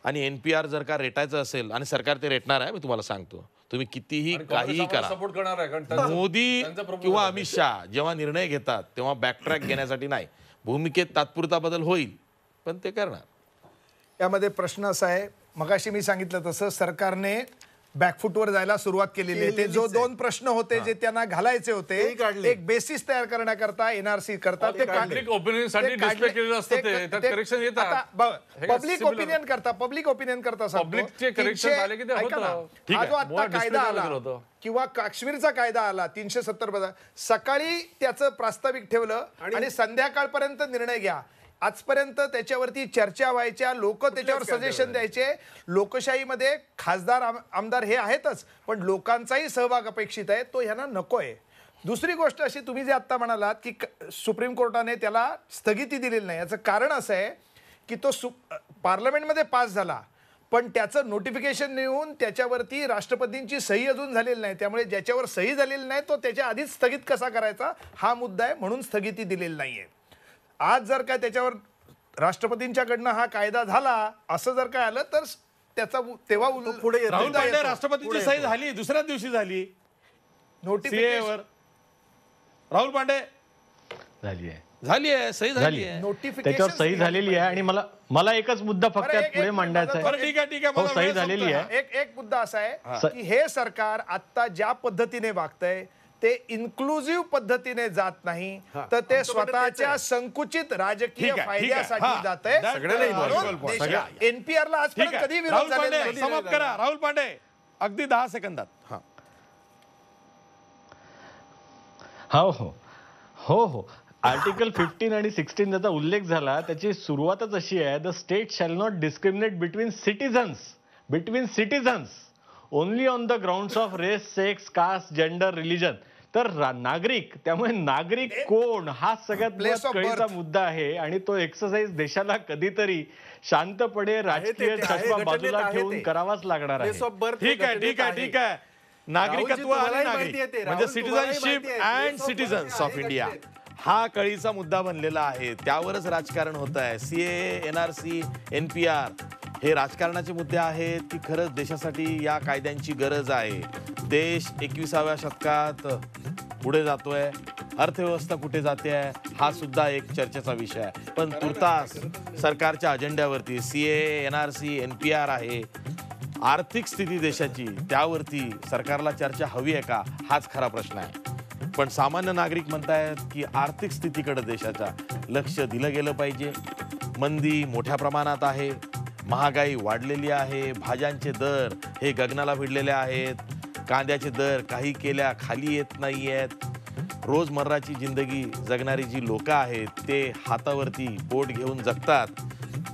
आणि एनपीआर जर का रेटायचं असेल आणि सरकार ते रेटणार आहे मी तुम्हाला सांगतो तुम्ही कितीही काहीही करा मोदी किंवा अमित शाह जेव्हा निर्णय घेतात तेव्हा बॅकट्रॅक घेण्यासाठी नाही भूमिकेत तात्पुरता बदल होईल पण ते करणार यामध्ये प्रश्न असा आहे मगाशी मी सांगितलं तसं सरकारने बॅकफुटवर जायला सुरुवात केलेली आहे ते जो दोन प्रश्न होते जे त्यांना घालायचे होते एक बेसिस तयार करण्याकरता एनआरसी करता ते पब्लिक ओपिनियन करता पब्लिक ओपिनियन करता जो आता कायदा आला किंवा काश्मीरचा कायदा आला तीनशे सत्तर सकाळी त्याचं प्रास्ताविक ठेवलं आणि संध्याकाळपर्यंत निर्णय घ्या आजपर्यंत त्याच्यावरती चर्चा व्हायच्या लोक त्याच्यावर सजेशन द्यायचे लोकशाहीमध्ये खासदार आम आमदार हे आहेतच पण लोकांचाही सहभाग अपेक्षित आहे तो ह्यांना नको आहे दुसरी गोष्ट अशी तुम्ही जे आत्ता म्हणालात की सुप्रीम कोर्टाने त्याला स्थगिती दिलेली नाही याचं कारण असं आहे की तो सु पार्लमेंटमध्ये पास झाला पण त्याचं नोटिफिकेशन नेऊन त्याच्यावरती राष्ट्रपतींची सही अजून झालेली नाही त्यामुळे ज्याच्यावर सही झालेली नाही तो त्याच्या आधीच स्थगित कसा करायचा हा मुद्दा आहे म्हणून स्थगिती दिलेली नाही आहे आज जर काय त्याच्यावर राष्ट्रपतींच्याकडनं हा कायदा झाला असं जर काय आलं तर त्याचा तेव्हा पुढे राष्ट्रपतींची सही झाली दुसऱ्या दिवशी झाली नोटिफिकेशनवर राहुल पांडे झाली आहे झाली आहे सही झाली आहे नोटिफिकेशन सही झालेली आहे आणि मला मला एकच मुद्दा फक्त पुढे मांडायचा आहे ठीक आहे ठीक आहे हो, सही झालेली आहे एक एक मुद्दा असा आहे की हे सरकार आता ज्या पद्धतीने वागतंय ते इन्क्लुझिव्ह पद्धतीने जात नाही तर ते स्वतःच्या संकुचित राजकीय फायद्यासाठी जात आहे एनपीआर ला आज कधी विरोध करा राहुल पांडे अगदी दहा सेकंदात हा हो हो हो, हो. आर्टिकल फिफ्टीन आणि सिक्स्टीन ज्याचा उल्लेख झाला त्याची सुरुवातच अशी आहे the state shall not discriminate between citizens between citizens only on the grounds of race sex caste gender religion तर नागरिक त्यामुळे नागरिक कोण हा सगळ्यात कळीचा मुद्दा आहे आणि तो एक्सरसाइज देशाला कधीतरी शांतपणे राजकीय चष्मा बाजूला ठेवून करावाच लागणार आहे ठीक आहे ठीक आहे ठीक आहे नागरिकत्व आणि नागरिक म्हणजे citizenship and citizens of India हा कळीचा मुद्दा बनलेला आहे त्यावरच राजकारण होत आहे CA N R C N P R हे राजकारणाचे मुद्दे आहेत की खरंच देशासाठी या कायद्यांची गरज आहे देश एकविसाव्या शतकात पुढे जातोय अर्थव्यवस्था कुठे जाते आहे हा सुद्धा एक चर्चेचा विषय आहे पण तुर्तास सरकारच्या अजेंड्यावरती C A N R C N P R आहे आर्थिक स्थिती देशाची त्यावरती सरकारला चर्चा हवी आहे का हाच खरा प्रश्न आहे पण सामान्य नागरिक म्हणतायत की आर्थिक स्थितीकडे देशाच्या लक्ष दिलं गेलं पाहिजे मंदी मोठ्या प्रमाणात आहे महागाई वाढलेली आहे भाज्यांचे दर हे गगनाला भिडलेले आहेत कांद्याचे दर काही केल्या खाली येत नाही आहेत रोजमर्राची जिंदगी जगणारी जी लोकं आहेत ते हातावरती बोट घेऊन जगतात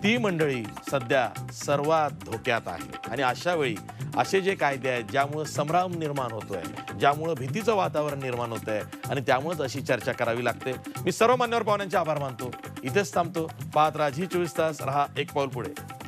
ती मंडळी सध्या सर्वात धोक्यात आहे आणि अशा वेळी असे जे कायदे आहेत ज्यामुळं संभ्राम निर्माण होतो आहे ज्यामुळं भीतीचं वातावरण निर्माण होतं आहे आणि त्यामुळंच अशी चर्चा करावी लागते मी सर्व मान्यवर पाहुण्यांचे आभार मानतो इथेच थांबतो पाहत राज ही चोवीस तास रहा एक पाऊल पुढे